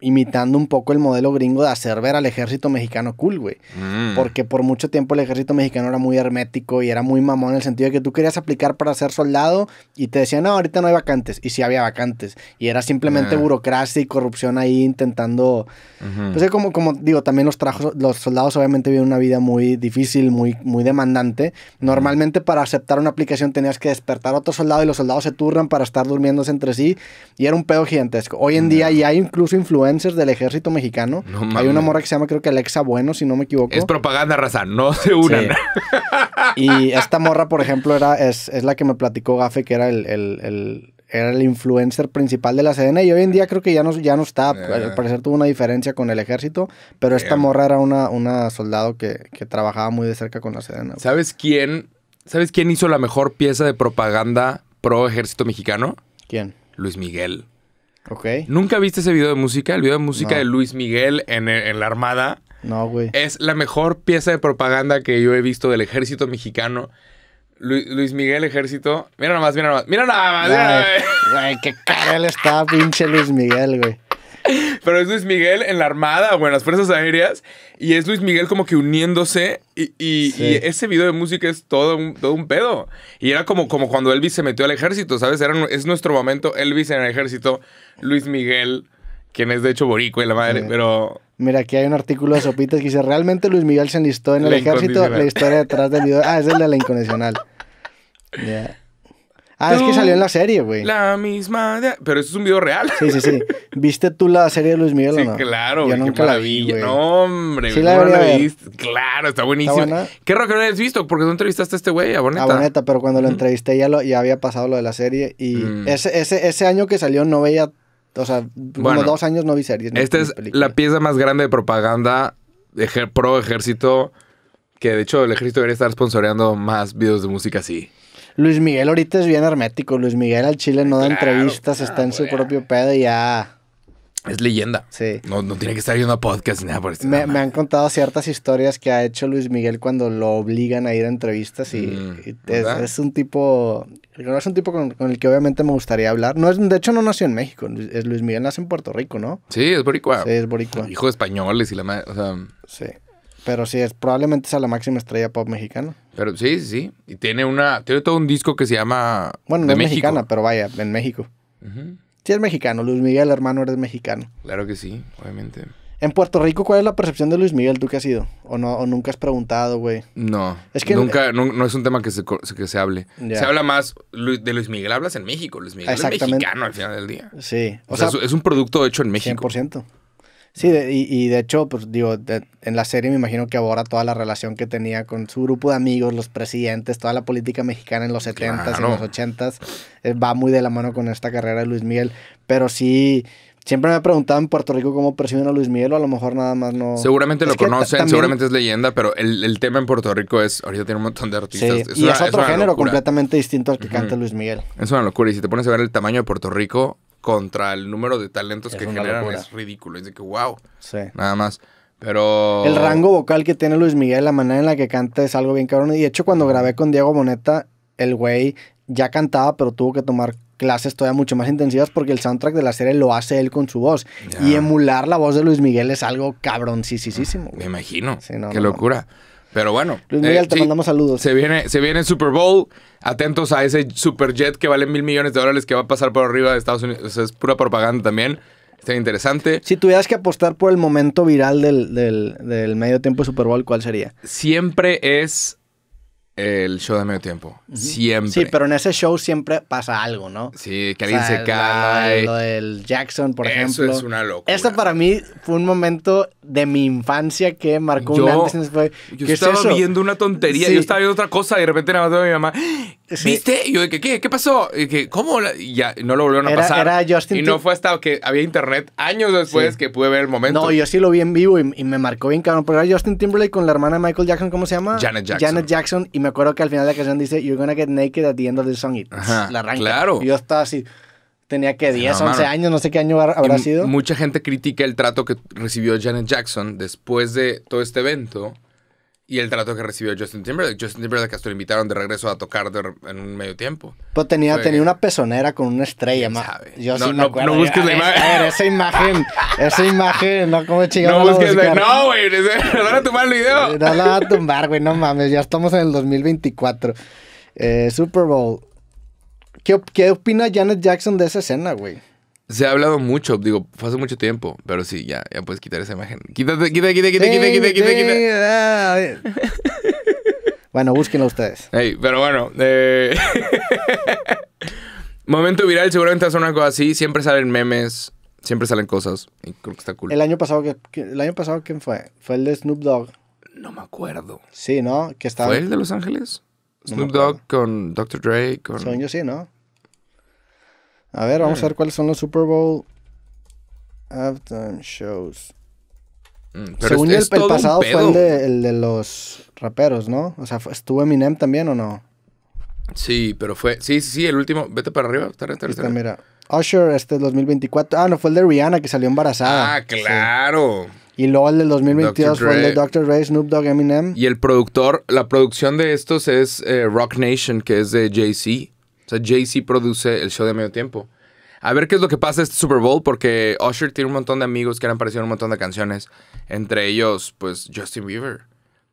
[SPEAKER 2] imitando un poco el modelo gringo de hacer ver al ejército mexicano cool, güey.
[SPEAKER 1] Mm. Porque
[SPEAKER 2] por mucho tiempo el ejército mexicano era muy hermético y era muy mamón en el sentido de que tú querías aplicar para ser soldado y te decían, no, ahorita no hay vacantes. Y sí había vacantes. Y era simplemente ah. burocracia y corrupción ahí intentando... Entonces, pues, como, como digo, también los, trajos, los soldados obviamente viven una vida muy difícil, muy, muy demandante. Normalmente para aceptar una aplicación tenías que despertar a otro soldado y los soldados se turnan para estar durmiéndose entre sí. Y era un pedo gigantesco. Hoy en día ya hay incluso influencia del ejército mexicano. Hay una morra que se llama, creo que Alexa Bueno, si no me equivoco. Es
[SPEAKER 1] propaganda, raza, no se unan.
[SPEAKER 2] Y esta morra, por ejemplo, era, es, la que me platicó Gafe, que era el, era el influencer principal de la Sedena y hoy en día creo que ya no, ya no está. Eh. Al parecer tuvo una diferencia con el ejército, pero esta morra era una, una soldado que, que, trabajaba muy de cerca con la Sedena.
[SPEAKER 1] ¿Sabes quién? ¿Sabes quién hizo la mejor pieza de propaganda pro ejército mexicano? ¿Quién? Luis Miguel. ¿Nunca viste ese video de música? El video de música de Luis Miguel e, en, la Armada. No, güey. Es la mejor pieza de propaganda que yo he visto del ejército mexicano. Luis, Miguel Ejército. Mira nomás, mira nomás. Mira nomás. más. Güey, qué cara
[SPEAKER 2] le pinche Luis Miguel, güey.
[SPEAKER 1] Pero es Luis Miguel en la Armada o en las Fuerzas Aéreas. Y es Luis Miguel como que uniéndose. Y, ese video de música es todo un, todo un pedo. Y era como, como cuando Elvis se metió al ejército, ¿sabes? Era, es nuestro momento, Elvis en el ejército, Luis Miguel, quien es de hecho borico y la madre, pero...
[SPEAKER 2] Mira, aquí hay un artículo de Sopitas que dice, realmente Luis Miguel se enlistó en el ejército, la historia detrás del video... Ah, es el de la incondicional.
[SPEAKER 1] Ya. Ah, es que salió en la serie, güey. La misma. Pero eso es un video real. Sí, sí, sí. ¿Viste tú la serie de Luis Miguel o no? claro, güey. Yo nunca la vi. Güey. No, hombre. Sí, la, no Claro, está buenísimo. ¿Qué ¿Qué no has visto? Porque tú entrevistaste a este güey, a Boneta.
[SPEAKER 2] A pero cuando lo entrevisté ya, lo, ya había pasado lo de la serie. Y mm. ese, ese, ese año que salió no veía. O sea, bueno, como dos años no vi series. esta es
[SPEAKER 1] la pieza más grande de propaganda de pro ejército. Que de hecho el ejército debería estar sponsoreando más videos de música así.
[SPEAKER 2] Luis Miguel ahorita es bien hermético. Luis Miguel al Chile no da entrevistas,
[SPEAKER 1] ah, está en su propio pedo
[SPEAKER 2] y ya.
[SPEAKER 1] Es leyenda. Sí. No, tiene que estar yendo a podcast ni nada por
[SPEAKER 2] me, me, han contado ciertas historias que ha hecho Luis Miguel cuando lo obligan a ir a entrevistas y, mm, es, un tipo. es un tipo con, el que obviamente me gustaría hablar. No es, de hecho, no nació en México. Luis, Miguel nace en Puerto Rico, ¿no?
[SPEAKER 1] Sí, es boricua. Sí, es boricua. Hijo de españoles y la madre. O sea, sí. Pero sí, es,
[SPEAKER 2] probablemente sea la máxima estrella pop mexicana.
[SPEAKER 1] Pero sí, sí, sí. Y tiene una. Tiene todo un disco que se llama. Bueno, no de mexicana,
[SPEAKER 2] pero vaya, en México. Sí, es mexicano. Luis Miguel, hermano, eres mexicano.
[SPEAKER 1] Claro que sí, obviamente.
[SPEAKER 2] En Puerto Rico, ¿cuál es la percepción de Luis Miguel? ¿Tú qué has ido? ¿O, no, o nunca has preguntado,
[SPEAKER 1] güey? No. Es que nunca, no, es un tema que se, que se hable. Se habla más de Luis Miguel, hablas en México. Luis Miguel es mexicano al final del día. Sí. O, sea, sea, es un producto hecho en México. 100%.
[SPEAKER 2] Sí, y, de hecho, pues digo, en la serie me imagino que ahora toda la relación que tenía con su grupo de amigos, los presidentes, toda la política mexicana en los 70s y en los 80s. Eh, va muy de la mano con esta carrera de Luis Miguel, pero sí... Siempre me he preguntado en Puerto Rico cómo perciben a Luis Miguel o a lo mejor nada más no. Seguramente lo conocen, seguramente
[SPEAKER 1] es leyenda, pero el, tema en Puerto Rico es. Ahorita tiene un montón de artistas. y es otro género
[SPEAKER 2] completamente distinto al que canta Luis Miguel.
[SPEAKER 1] Es una locura. Y si te pones a ver el tamaño de Puerto Rico, contra el número de talentos que generan es ridículo. Es de que, wow. Nada más. Pero. El rango
[SPEAKER 2] vocal que tiene Luis Miguel, la manera en la que canta es algo bien cabrón. Y de hecho, cuando grabé con Diego Boneta, el güey ya cantaba, pero tuvo que tomar clases todavía mucho más intensivas porque el soundtrack de la serie lo hace él con su voz. Y emular la voz de Luis Miguel es algo cabroncísimo.
[SPEAKER 1] Me imagino. Sí, Qué locura. Pero bueno. Luis Miguel, eh, te mandamos
[SPEAKER 2] saludos. Se viene,
[SPEAKER 1] se viene Super Bowl. Atentos a ese Super Jet que vale mil millones de dólares que va a pasar por arriba de Estados Unidos. es pura propaganda también. Está interesante. Si
[SPEAKER 2] tuvieras que apostar por el momento viral del, del, del medio tiempo de Super Bowl, ¿cuál sería?
[SPEAKER 1] Siempre es el show de medio tiempo. Siempre. Sí, pero en ese show siempre pasa algo, ¿no? Sí, que alguien se cae. Lo, del Jackson, por ejemplo. Eso es una locura.
[SPEAKER 2] Esto para mí fue un momento de mi infancia que marcó un antes y después. Yo estaba viendo
[SPEAKER 1] una tontería, yo estaba viendo otra cosa y de repente nada más mi mamá. ¿Viste? Y yo, ¿qué, qué, qué pasó? ¿Cómo? Y ya, no lo volvieron a pasar. Era Justin y no fue hasta que había internet años después que pude ver el momento. No, yo sí lo
[SPEAKER 2] vi en vivo y, me marcó bien cabrón. Pero era Justin Timberlake con la hermana de Michael Jackson, ¿cómo se llama? Janet Jackson. Janet Jackson. Y me acuerdo que al final de la canción dice, You're gonna get naked at the end of the song. la arranca. Claro. yo estaba así. Tenía que 10, 11 años, no sé qué año habrá sido.
[SPEAKER 1] Mucha gente critica el trato que recibió Janet Jackson después de todo este evento y el trato que recibió Justin Timberlake. Justin Timberlake hasta lo invitaron de regreso a tocar en un medio tiempo.
[SPEAKER 2] Pues tenía, tenía una pezonera con una estrella, más. Yo no, no, busques la imagen. A ver, esa imagen. Esa imagen. No, como No busques la No,
[SPEAKER 1] güey. No van a tumbar el video. No la van
[SPEAKER 2] a tumbar, güey. No mames. Ya estamos en el 2024. Eh, Super Bowl. ¿Qué, ¿Qué opina Janet Jackson de esa escena, güey?
[SPEAKER 1] Se ha hablado mucho, digo, hace mucho tiempo, pero sí, ya, ya puedes quitar esa imagen. Quítate, quítate, quítate, quítate, quítate, quítate, ah, bueno, búsquenlo ustedes. pero bueno, eh... momento viral, seguramente hace una cosa así, siempre salen memes, siempre salen cosas, y creo que está cool. El año
[SPEAKER 2] pasado, que, el año pasado ¿quién fue? Fue el de Snoop Dogg. No me acuerdo. Sí, ¿no? Que estaba... ¿Fue el de Los Ángeles? Snoop
[SPEAKER 1] Dogg con Dr. Dre, con... yo sí, ¿no? A ver, vamos a ver hmm.
[SPEAKER 2] cuáles son los Super Bowl halftime
[SPEAKER 1] shows. Hmm, pero Según el, pasado fue el
[SPEAKER 2] de, los raperos, ¿no? O sea, ¿estuvo Eminem también o no?
[SPEAKER 1] Sí, pero fue. Sí, sí, sí, el último. Vete para arriba. Tarde, tarde, mira.
[SPEAKER 2] Usher, este 2024. Ah, no, fue el de Rihanna que salió embarazada.
[SPEAKER 1] Ah, claro.
[SPEAKER 2] Y luego el del 2022 fue el de Dr. Dre, Snoop Dogg, Eminem.
[SPEAKER 1] Y el productor, la producción de estos es eh, Rock Nation, que es de Jay-Z. O sea, Jay-Z produce el show de medio tiempo. A ver qué es lo que pasa este Super Bowl, porque Usher tiene un montón de amigos que han aparecido en un montón de canciones. Entre ellos, pues, Justin Bieber.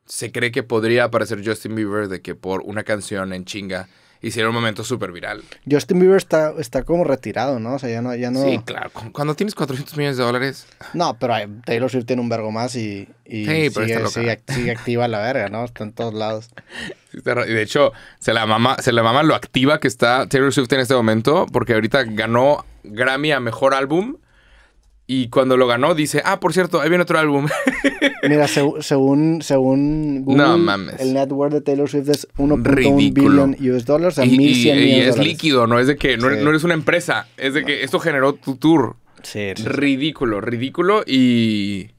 [SPEAKER 1] Se cree que podría aparecer Justin Bieber de que por una canción en chinga hicieron un momento súper viral. Justin
[SPEAKER 2] Bieber está, está como retirado, ¿no? O sea, ya no, ya Sí, claro. Cuando tienes 400 millones de dólares... No, pero Taylor Swift tiene un vergo más y, y sí, sigue, activa la verga, ¿no? Está en
[SPEAKER 1] todos lados. Y de hecho, se la, mama, se la mama lo activa que está Taylor Swift en este momento porque ahorita ganó Grammy a Mejor Álbum y cuando lo ganó, dice, ah, por cierto, ahí viene otro álbum.
[SPEAKER 2] Mira, según, según Google, no, mames. el net worth de Taylor Swift es 1.1 billion US dollars a y, 1100 y, es
[SPEAKER 1] líquido, ¿no? Es de que no, eres una empresa. Es de que esto generó tu tour. Sí, ridículo, ridículo. Y,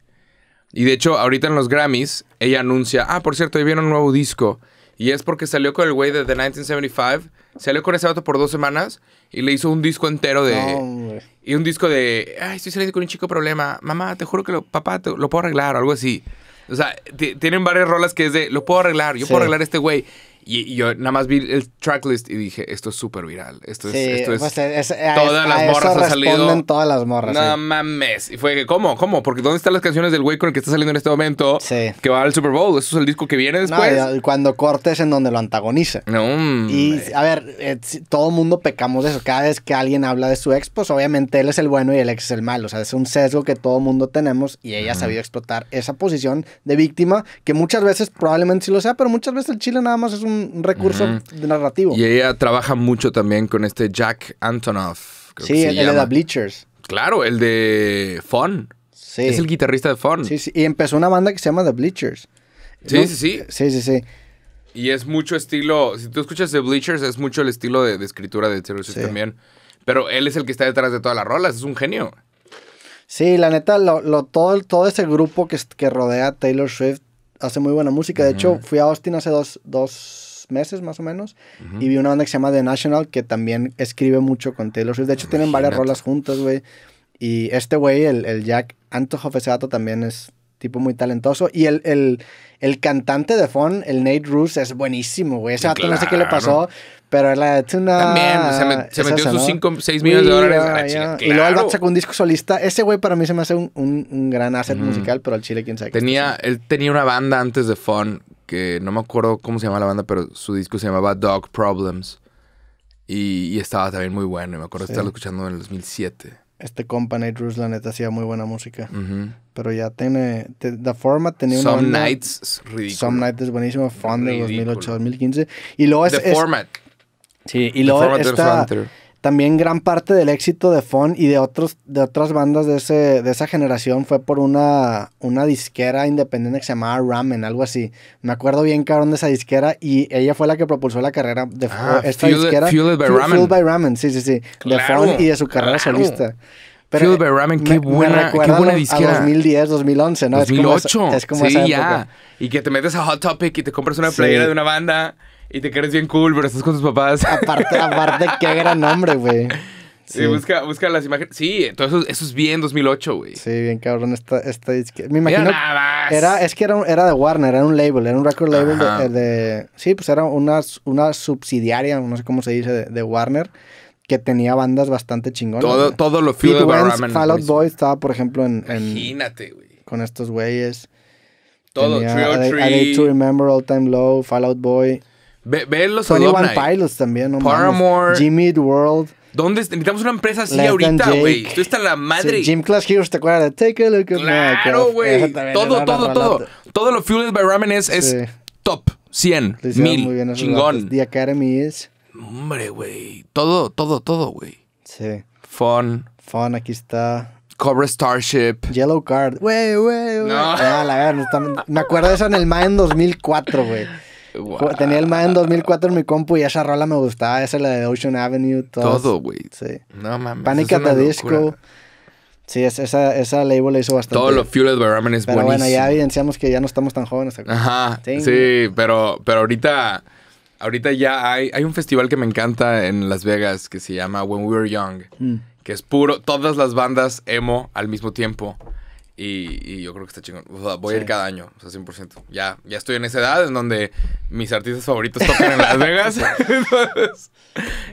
[SPEAKER 1] y de hecho, ahorita en los Grammys, ella anuncia, ah, por cierto, ahí viene un nuevo disco. Y es porque salió con el güey de The 1975 Salió con ese auto por dos semanas y le hizo un disco entero de. y un disco de. Ay, estoy saliendo con un chico problema. Mamá, te juro que lo, papá, lo puedo arreglar o algo así. O sea, tienen varias rolas que es de. Lo puedo arreglar, yo puedo arreglar a este güey. Y, yo nada más vi el tracklist y dije, esto es súper viral. Esto es. esto es, pues,
[SPEAKER 2] todas las morras han salido. todas las morras. No
[SPEAKER 1] mames. Y fue que, ¿cómo? ¿Cómo? Porque ¿dónde están las canciones del güey con el que está saliendo en este momento? Sí. Que va al Super Bowl. Eso es el disco que viene después.
[SPEAKER 2] No, cuando cortes en donde lo antagoniza.
[SPEAKER 1] No. Y
[SPEAKER 2] a ver, eh, todo mundo pecamos de eso. Cada vez que alguien habla de su ex, pues obviamente él es el bueno y el ex es el malo. O sea, es un sesgo que todo mundo tenemos y ella ha sabido explotar esa posición de víctima que muchas veces probablemente sí lo sea, pero muchas veces el chile nada más es un recurso narrativo. Y
[SPEAKER 1] ella trabaja mucho también con este Jack Antonoff. sí, el, de Bleachers. Claro, el de Fun. Es el guitarrista de Fun.
[SPEAKER 2] Y empezó una banda que se llama The Bleachers.
[SPEAKER 1] Sí, sí, sí. Sí, sí, sí. Y es mucho estilo. Si tú escuchas The Bleachers, es mucho el estilo de, escritura de Taylor Swift también. Pero él es el que está detrás de todas las rolas. Es un genio.
[SPEAKER 2] Sí, la neta, lo, todo, todo ese grupo que, que rodea Taylor Swift hace muy buena música. De hecho, fui a Austin hace dos, dos meses más o menos. Y vi una banda que se llama The National que también escribe mucho con Taylor Swift. De hecho, tienen varias rolas juntas, güey. Y este güey, el, el, Jack Antohoff, ese gato también es tipo muy talentoso. Y el, el, el cantante de Fon, el Nate Roos, es buenísimo, güey. Ese gato no sé qué le pasó. Pero es una... También, se, metió sus 5, 6 millones de dólares. Y luego sacó un disco solista. Ese güey para mí se me hace un, un, gran asset musical, pero al chile, quién sabe.
[SPEAKER 1] Tenía, él tenía una banda antes de Fun que no me acuerdo cómo se llama la banda, pero su disco se llamaba Dog Problems. Y, estaba también muy bueno. Y me acuerdo de estarlo escuchando en el 2007.
[SPEAKER 2] Este company Nate la hacía muy buena música. Pero ya tiene. The Format tenía una. Some Nights es ridículo. Some Nights es buenísimo. Fun de 2008, 2015. Y luego es. The Format. Sí, y luego está también gran parte del éxito de Fon y de, otros, de otras bandas de, ese, de esa generación fue por una, una disquera independiente que se llamaba Ramen, algo así. Me acuerdo bien, cabrón, de esa disquera y ella fue la que propulsó la carrera de ah, esta fueled, disquera. Fueled by, ramen. fueled by Ramen.
[SPEAKER 1] sí, sí, sí. de Fon y de su carrera solista.
[SPEAKER 2] Fueled by Ramen, qué buena, qué buena disquera. 2010, 2011,
[SPEAKER 1] ¿no? 2008. Es como, esa, sí, ya. Y que te metes a Hot Topic y te compras una playera de una banda y te crees bien cool, pero estás con tus papás. Aparte, aparte, qué gran hombre, güey. Sí, busca, busca las imágenes. Sí, entonces, eso, es bien 2008, güey. Sí, bien cabrón. Esta, esta me imagino.
[SPEAKER 2] Era, es que era, era de Warner, era un label, era un record label de, Sí, pues era una, una subsidiaria, no sé cómo se dice, de, Warner, que tenía bandas bastante chingonas. Todo, todo lo Fit Fallout Fall Out Boy estaba, por ejemplo, en.
[SPEAKER 1] Imagínate, güey.
[SPEAKER 2] Con estos güeyes.
[SPEAKER 1] Todo, tenía, Trio I, Tree. to
[SPEAKER 2] Remember, All Time Low, Fallout Boy.
[SPEAKER 1] Ve, ve los Pilots
[SPEAKER 2] también, ¿no? Paramore. Jimmy World.
[SPEAKER 1] ¿Dónde necesitamos una empresa así ahorita, güey? Esto está la madre. Sí, Jim
[SPEAKER 2] class Heroes, ¿te acuerdas? Take a
[SPEAKER 1] look at Claro, güey. Todo, todo, todo. Todo lo Fueled by Ramen es, es top. 100, 1000, chingón. The Academy es. Hombre, güey. Todo, todo, todo, güey. Sí. Fun. Fun, aquí está. Cobra Starship. Yellow
[SPEAKER 2] Card. Güey, güey, güey. No. Ah, la verdad, me acuerdo de eso en el en 2004, güey. Tenía el ma en 2004 en mi compu y esa rola me gustaba. Esa la de Ocean Avenue. Todo,
[SPEAKER 1] güey. Sí. No mames. Panic at the Disco.
[SPEAKER 2] Sí, esa, esa label la hizo
[SPEAKER 1] bastante. Todo lo Fueled by Ramen es pero bueno, ya
[SPEAKER 2] evidenciamos que ya no estamos tan jóvenes. Ajá. Sí,
[SPEAKER 1] pero, pero ahorita, ahorita ya hay, hay un festival que me encanta en Las Vegas que se llama When We Were Young, mm. que es puro, todas las bandas emo al mismo tiempo. Y, yo creo que está chingón. voy a ir cada año, o sea, 100%. Ya, ya estoy en esa edad en donde mis artistas favoritos tocan en Las Vegas.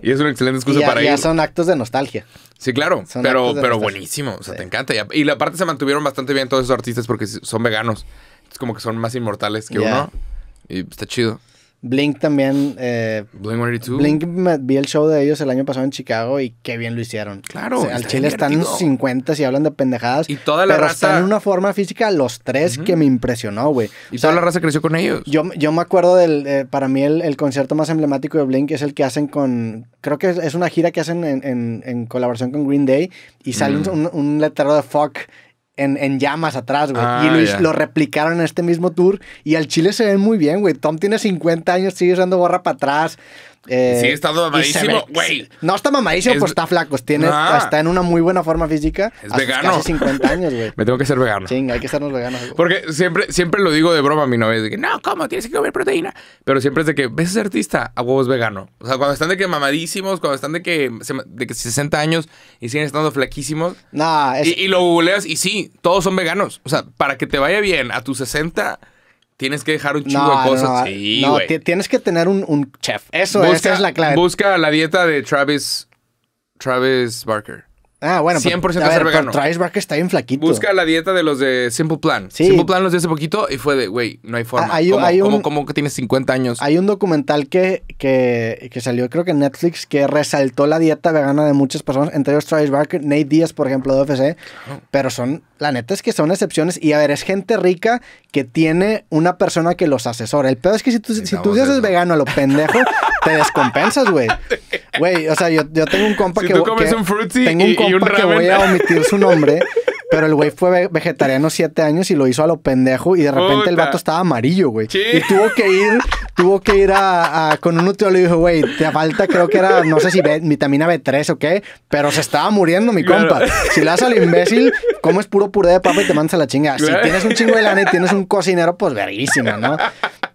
[SPEAKER 1] y es una excelente excusa para ya, ya son
[SPEAKER 2] actos de nostalgia.
[SPEAKER 1] Sí, claro, pero, pero buenísimo. O sea, te encanta. Y la parte se mantuvieron bastante bien todos esos artistas porque son veganos. Es como que son más inmortales que uno. Y está chido.
[SPEAKER 2] Blink también. Eh, Blink Blink vi el show de ellos el año pasado en Chicago y qué bien lo hicieron. Claro. al Chile están en 50 y hablan de pendejadas. Y toda la pero raza. Están en una forma física los tres que me impresionó, güey. Y toda la raza creció con ellos. Yo, yo me acuerdo del. Eh, para mí, el, concierto más emblemático de Blink es el que hacen con. Creo que es, una gira que hacen en, en, colaboración con Green Day y sale un, mm. un letrero de fuck en, llamas atrás, güey. Ah, y lo, replicaron en este mismo tour. Y al Chile se ven muy bien, güey. Tom tiene 50 años, sigue usando borra para atrás. Eh, sí, está mamadísimo, güey. No está mamadísimo, pues está flaco. Ah. Está en una muy buena forma física. Es vegano. Casi 50 años, güey.
[SPEAKER 1] Me tengo que ser vegano.
[SPEAKER 2] sí, hay que sernos veganos.
[SPEAKER 1] Porque siempre, siempre lo digo de broma a mi novia. que, no, ¿cómo? Tienes que comer proteína. Pero siempre es de que, ¿ves ese artista? A huevos vegano. O sea, cuando están de que mamadísimos, cuando están de que, de 60 años y siguen estando flaquísimos. y, y lo googleas y sí, todos son veganos. O sea, para que te vaya bien a tus 60 Tienes que dejar un chingo de cosas. No, no
[SPEAKER 2] tienes que tener un, chef. Eso, esa es la clave.
[SPEAKER 1] Busca la dieta de Travis, Travis Barker.
[SPEAKER 2] Ah, bueno. 100% pues, pero, vegano. Travis Barker está bien flaquito. Busca
[SPEAKER 1] la dieta de los de Simple Plan. Simple Plan los dio hace poquito y fue de, güey, no hay forma. Ah, Como ¿Cómo, que tienes 50 años?
[SPEAKER 2] Hay un documental que, que, que, salió, creo que en Netflix, que resaltó la dieta vegana de muchas personas, entre ellos Travis Barker, Nate Diaz, por ejemplo, de UFC. Pero son, la neta es que son excepciones. Y a ver, es gente rica que tiene una persona que los asesora. El pedo es que si tú, si tú pues, vegano a lo pendejo, te descompensas, güey. Güey, o sea, yo, yo tengo un compa si que. Tú comes un fruity tengo un compa porque voy a omitir su nombre, pero el güey fue vegetariano siete años y lo hizo a lo pendejo y de repente el vato estaba amarillo, güey. Y tuvo que ir, tuvo que ir a, con un nutriólogo y dijo, güey, te falta, creo que era, no sé si vitamina B3 o qué, pero se estaba muriendo mi compa. Si le das al imbécil, es puro puré de papa y te mandas a la chinga. Si tienes un chingo de lana y tienes un cocinero, pues verguísima, ¿no?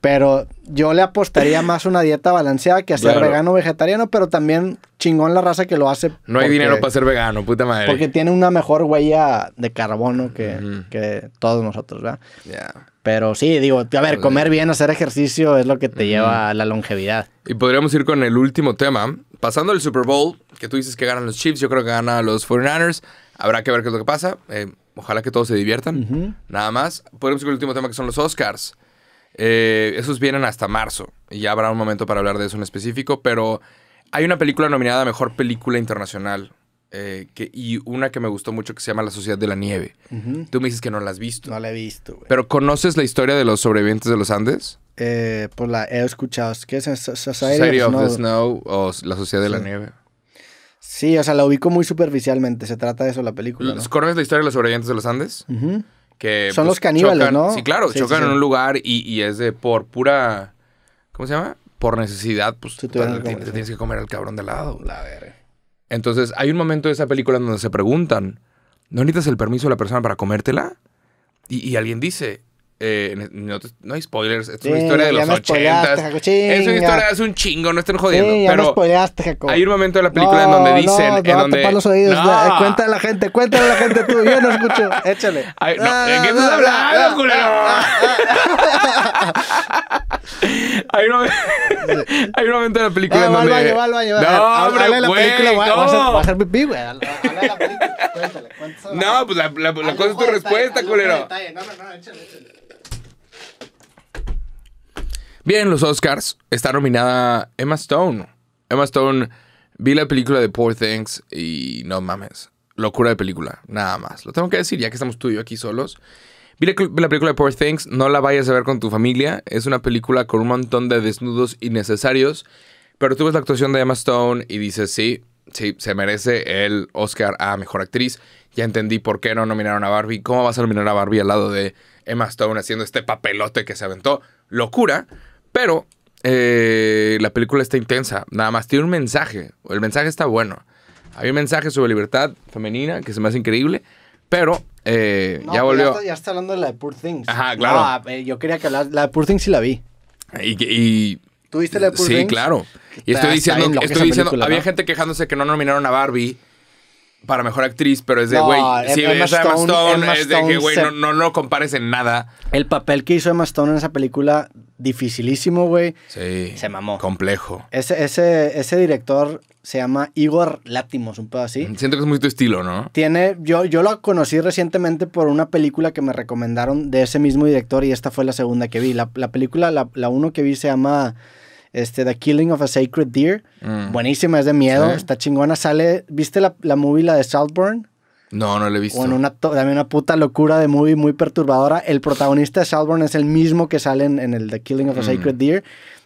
[SPEAKER 2] Pero yo le apostaría más una dieta balanceada que hacer vegano o vegetariano, pero también chingón la raza que lo hace. No hay dinero para ser
[SPEAKER 1] vegano, puta madre. Porque
[SPEAKER 2] tiene una mejor huella de carbono que, todos nosotros, ¿verdad? Pero sí, digo, a ver, pues comer bien, hacer ejercicio es lo que te lleva a la longevidad.
[SPEAKER 1] Y podríamos ir con el último tema. Pasando el Super Bowl, que tú dices que ganan los Chiefs, yo creo que ganan los 49ers. Habrá que ver qué es lo que pasa. Eh, ojalá que todos se diviertan. Nada más. Podríamos ir con el último tema que son los Oscars. Eh, esos vienen hasta marzo y ya habrá un momento para hablar de eso en específico, pero hay una película nominada a Mejor Película Internacional eh, que, y una que me gustó mucho que se llama La Sociedad de la Nieve. Tú me dices que no la has visto. No la he visto, güey. ¿Pero conoces la historia de los sobrevivientes de los Andes? Eh, pues
[SPEAKER 2] la he escuchado. ¿Qué es Society, of, the
[SPEAKER 1] Snow o La Sociedad de la Nieve?
[SPEAKER 2] Sí, o sea, la ubico muy superficialmente. Se trata de eso la película. ¿no?
[SPEAKER 1] ¿Conoces la historia de los sobrevivientes de los Andes? Son pues, los caníbales, ¿no? Sí, claro, chocan en un lugar y, es de por pura. ¿Cómo se llama? Por necesidad, pues te, tienes que comer al cabrón de lado. La Entonces, hay un momento de esa película donde se preguntan: ¿No necesitas el permiso de la persona para comértela? Y, y alguien dice: eh, no, no, hay spoilers. es una historia de los 80. Es una historia de hace un chingo, no estén jodiendo. pero hay un momento de la película en donde dicen. No, en donde... los oídos. cuéntale a la
[SPEAKER 2] gente, cuéntale a la gente tú. Yo no escucho. Échale. Ay,
[SPEAKER 1] ¿De qué estás hablando, culero? hay, un... hay un momento de la película en donde. Baño, baño, no, hombre, güey, la película, no. Va, a
[SPEAKER 2] Cuéntale, No,
[SPEAKER 1] pues la, la, la cosa es tu respuesta, culero. No, no, no, échale, échale. Bien, los Oscars. Está nominada Emma Stone. Emma Stone, vi la película de Poor Things y no mames. Locura de película, nada más. Lo tengo que decir ya que estamos tú y yo aquí solos. Vi la, película de Poor Things, no la vayas a ver con tu familia. Es una película con un montón de desnudos innecesarios. Pero tú ves la actuación de Emma Stone y dices, sí, sí, se merece el Oscar a Mejor Actriz. Ya entendí por qué no nominaron a Barbie. ¿Cómo vas a nominar a Barbie al lado de Emma Stone haciendo este papelote que se aventó? Locura. Pero eh, la película está intensa, nada más tiene un mensaje, el mensaje está bueno. Hay un mensaje sobre libertad femenina que se me hace increíble, pero eh, ya volvió.
[SPEAKER 2] Ya está, ya hablando de la de Poor Things. Ajá, claro. Eh, yo quería que la, la de Poor Things sí la vi.
[SPEAKER 1] Y, y ¿Tuviste la de Poor Things? Sí, claro. Y estoy diciendo, estoy diciendo había gente quejándose que no nominaron a Barbie para mejor actriz, pero es de, güey, si ves Emma es de que, güey, no, no, lo compares en nada.
[SPEAKER 2] El papel que hizo Emma Stone en esa película, dificilísimo, güey.
[SPEAKER 1] Sí. Se mamó. Complejo.
[SPEAKER 2] Ese, ese, director se llama Igor Látimos, un poco así.
[SPEAKER 1] Mm, siento que es muy tu estilo, ¿no?
[SPEAKER 2] Tiene, yo, yo lo conocí recientemente por una película que me recomendaron de ese mismo director y esta fue la segunda que vi. La, película, la, la uno que vi se llama... Este, The Killing of a Sacred Deer. Mm. Buenísima, es de miedo, está chingona. Sale, ¿viste la, la movie, la de Saltburn?
[SPEAKER 1] No, no la he visto. Bueno, una,
[SPEAKER 2] también una puta locura de movie muy perturbadora. El protagonista de Saltburn es el mismo que sale en, el The Killing of a mm. Sacred Deer.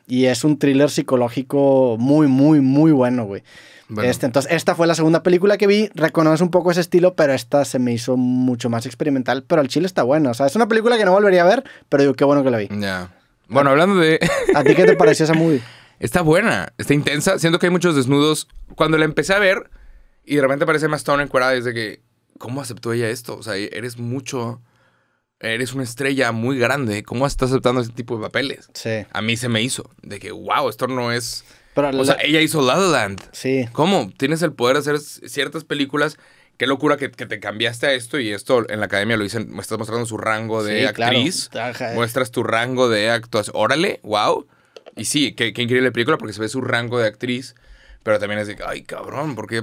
[SPEAKER 2] Y es un thriller psicológico muy, muy, muy bueno, güey. Este, entonces, esta fue la segunda película que vi. Reconozco un poco ese estilo, pero esta se me hizo mucho más experimental. Pero el chile está bueno. O sea, es una película que no volvería a ver, pero digo, qué bueno que la vi. Ya.
[SPEAKER 1] Bueno, hablando de. ¿A ti qué te pareció esa movie? Está buena, está intensa. Siento que hay muchos desnudos. Cuando la empecé a ver y de repente aparece más Stone es desde que. ¿Cómo aceptó ella esto? O sea, eres mucho. Eres una estrella muy grande. ¿Cómo estás aceptando ese tipo de papeles? Sí. A mí se me hizo. De que, wow, esto no es. o sea, ella hizo La La Land. Sí. ¿Cómo? Tienes el poder de hacer ciertas películas qué locura que, te cambiaste a esto y esto en la academia lo dicen, me estás mostrando su rango de actriz, muestras tu rango de actuación, órale, wow. Y sí, qué, qué, increíble película porque se ve su rango de actriz, pero también es de, ay, cabrón, porque,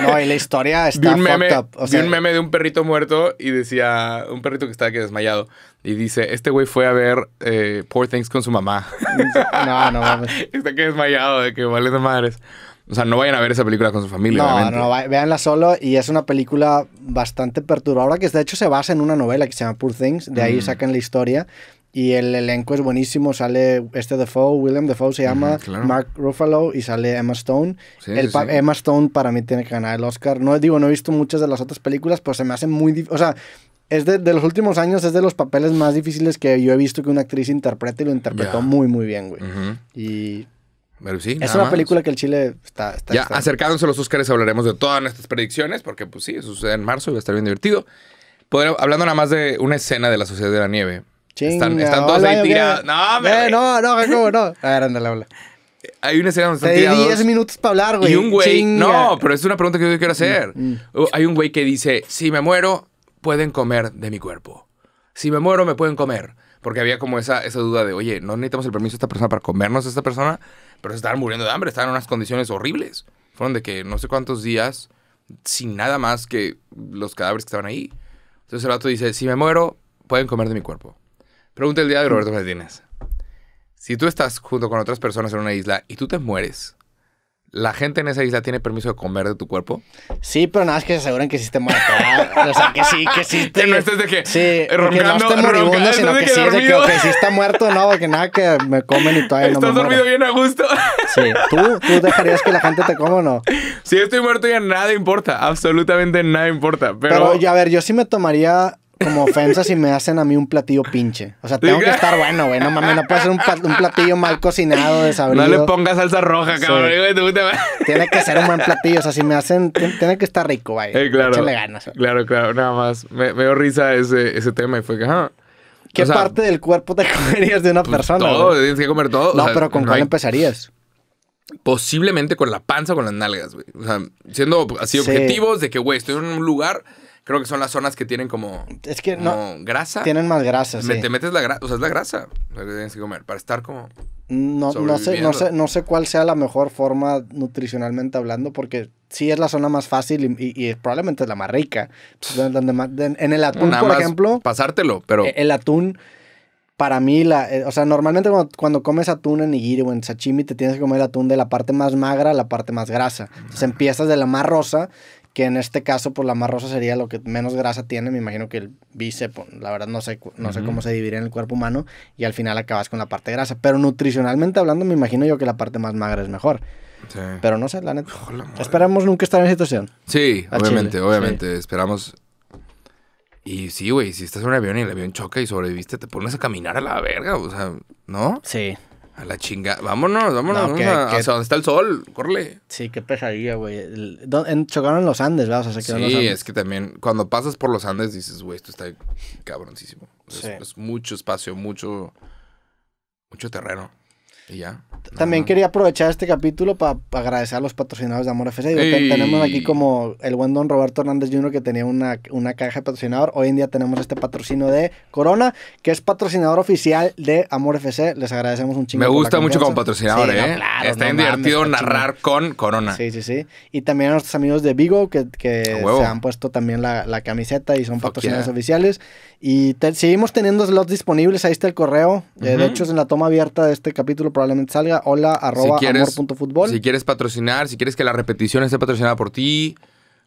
[SPEAKER 1] No, y la
[SPEAKER 2] historia está fucked up. vi un
[SPEAKER 1] meme de un perrito muerto y decía, un perrito que estaba aquí desmayado, y dice, este güey fue a ver eh, Poor Things con su mamá. No, no mames. está que desmayado de que vale madres. O sea, no vayan a ver esa película con su familia. No, no,
[SPEAKER 2] véanla solo. Y es una película bastante perturbadora que de hecho se basa en una novela que se llama Poor Things. De ahí mm. sacan la historia. Y el elenco es buenísimo. Sale este Defoe, William Defoe se llama, Mark Ruffalo y sale Emma Stone.
[SPEAKER 1] el Emma
[SPEAKER 2] Stone para mí tiene que ganar el Oscar. No digo, no he visto muchas de las otras películas, pero se me hace muy... O sea, es de, de, los últimos años, es de los papeles más difíciles que yo he visto que una actriz interprete y lo interpretó muy, muy bien,
[SPEAKER 1] güey. Y pero sí, es una película
[SPEAKER 2] que el Chile está... ya
[SPEAKER 1] acercándose a los Óscares hablaremos de todas nuestras predicciones, porque pues sí, sucede en marzo y va a estar bien divertido. hablando nada más de una escena de la Sociedad de la Nieve. están, están todos ahí tirados. Eh, no, no, no, no, A ver, ándale, habla. Hay una escena donde están 10 minutos para hablar, güey. Y un güey... No, pero es una pregunta que yo quiero hacer. Mm, mm. Hay un güey que dice, si me muero, pueden comer de mi cuerpo. Si me muero, me pueden comer. Porque había como esa, esa duda de, oye, no necesitamos el permiso de esta persona para comernos a esta persona pero se estaban muriendo de hambre, estaban en unas condiciones horribles. Fueron de que no sé cuántos días sin nada más que los cadáveres que estaban ahí. Entonces el auto dice, si me muero, pueden comer de mi cuerpo. Pregunta el día de Roberto Martínez. Si tú estás junto con otras personas en una isla y tú te mueres, ¿La gente en esa isla tiene permiso de comer de tu cuerpo? Sí, pero nada más que se aseguren que sí muerto, muerto. o sea, que sí, que sí Que no estés de que... Sí, roncando, que no sino que, sí, de que, sí
[SPEAKER 2] está muerto, no, que nada, que me comen y todavía no Estás dormido
[SPEAKER 1] bien a gusto. sí. ¿Tú, ¿Tú
[SPEAKER 2] dejarías que la gente te coma o no?
[SPEAKER 1] Si estoy muerto ya nada importa, absolutamente nada importa. Pero, a
[SPEAKER 2] ver, yo sí me tomaría como ofensa si me hacen a mí un platillo pinche. O sea, tengo que estar bueno, güey. No mames, no puede ser un, platillo mal cocinado, desabrido. No le pongas salsa roja, cabrón. Tiene que ser un buen platillo. O sea, si me hacen, tiene que estar rico, güey. Eh, claro. le ganas.
[SPEAKER 1] Claro, claro. Nada más. Me, me dio risa ese, ese tema y fue que, ajá. ¿Qué parte del cuerpo te comerías de una pues, persona? Todo, tienes que comer todo. No, pero ¿con cuál empezarías? Posiblemente con la panza o con las nalgas, güey. O sea, siendo así objetivos de que, güey, estoy en un lugar Creo que son las zonas que tienen como. Es que
[SPEAKER 2] no. Grasa. Tienen más grasa, sí. Te
[SPEAKER 1] metes la grasa. O sea, es la grasa. que tienes que comer. Para estar como. No,
[SPEAKER 2] no, sé, no, sé, cuál sea la mejor forma nutricionalmente hablando, porque sí es la zona más fácil y, probablemente es la más rica. Donde en el atún, por ejemplo.
[SPEAKER 1] Pasártelo, pero. E-,
[SPEAKER 2] el atún para mí, la, eh, o sea, normalmente cuando, comes atún en nigiri o en sashimi, te tienes que comer el atún de la parte más magra a la parte más grasa. Entonces empiezas de la más rosa que en este caso, pues la más rosa sería lo que menos grasa tiene, me imagino que el bíceps, la verdad no sé, no sé cómo se divide en el cuerpo humano, y al final acabas con la parte grasa. Pero nutricionalmente hablando, me imagino yo que la parte más magra es mejor. Sí. Pero no sé, la neta. esperamos nunca estar en situación.
[SPEAKER 1] Sí, obviamente, obviamente. Esperamos. Y sí, güey, si estás en un avión y el avión choca y sobreviviste, te pones a caminar a la verga, o sea, ¿no? Sí. A la chinga. Vámonos, vámonos. No, que, está el sol, córrele. Sí, qué pesadilla, güey.
[SPEAKER 2] En... Chocaron los Andes, ¿verdad? O sea, sí, los Andes. es
[SPEAKER 1] que también cuando pasas por los Andes dices, güey, esto está cabroncísimo. es, mucho espacio, mucho, mucho terreno. Y ya. También
[SPEAKER 2] quería aprovechar este capítulo para agradecer a los patrocinadores de Amor FC. tenemos aquí como el buen don Roberto Hernández Jr. que tenía una, una caja de patrocinador. Hoy en día tenemos este patrocinio de Corona, que es patrocinador oficial de Amor FC. Les agradecemos un chingo. Me gusta mucho como patrocinador, ¿eh? claro, está divertido narrar
[SPEAKER 1] con Corona. Sí,
[SPEAKER 2] sí, sí. Y también a nuestros amigos de Vigo que, se han puesto también la, camiseta y son patrocinadores oficiales. Y seguimos teniendo slots disponibles. Ahí está el correo. Eh, de hecho, es en la toma abierta de este capítulo probablemente salga. Hola, arroba si quieres, Si
[SPEAKER 1] quieres patrocinar, si quieres que la repetición esté patrocinada por ti.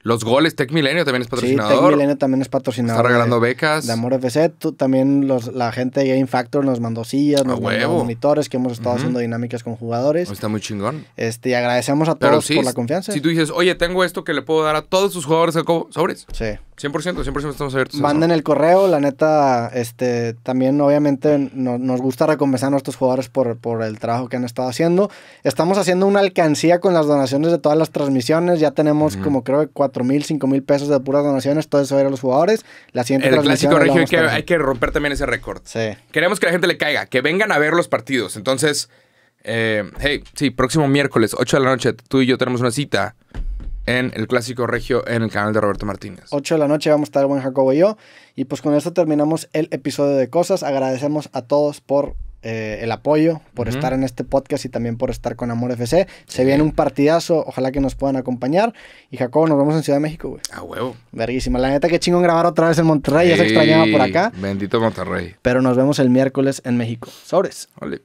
[SPEAKER 1] Los goles, Tech Milenio también es patrocinador. Sí, Tech Milenio
[SPEAKER 2] también es patrocinador. Está regalando becas. De Amor FC. Tú, también la gente de Game Factor nos mandó sillas, nos mandó monitores, que hemos estado haciendo dinámicas con jugadores.
[SPEAKER 1] Está muy chingón.
[SPEAKER 2] Este, y agradecemos a todos por la confianza. Si tú
[SPEAKER 1] dices, oye, tengo esto que le puedo dar a todos sus jugadores, ¿sobres? Sí. 100%, 100% estamos abiertos. Manden el
[SPEAKER 2] correo, la neta, este, también obviamente nos gusta recompensar a nuestros jugadores por, por el trabajo que han estado haciendo. Estamos haciendo una alcancía con las donaciones de todas las transmisiones, ya tenemos como creo que 4 mil, 5 mil pesos de puras donaciones, todo eso era a los jugadores. La siguiente el clásico regio hay que, hay
[SPEAKER 1] que romper también ese récord. Sí. Queremos que la gente le caiga, que vengan a ver los partidos, entonces... Eh, hey, sí, próximo miércoles, 8 de la noche, tú y yo tenemos una cita en el Clásico Regio en el canal de Roberto Martínez.
[SPEAKER 2] 8 de la noche vamos a estar buen Jacobo y yo. Y pues con esto terminamos el episodio de Cosas. Agradecemos a todos por eh, el apoyo, por estar en este podcast y también por estar con Amor FC. Se viene un partidazo, ojalá que nos puedan acompañar. Y Jacobo, nos vemos en Ciudad de México, güey. A huevo. Verguísima. La neta, que chingón grabar otra vez en Monterrey, ya se extrañaba por acá.
[SPEAKER 1] Bendito Monterrey.
[SPEAKER 2] Pero nos vemos el miércoles en México. Sobres.
[SPEAKER 1] Olé.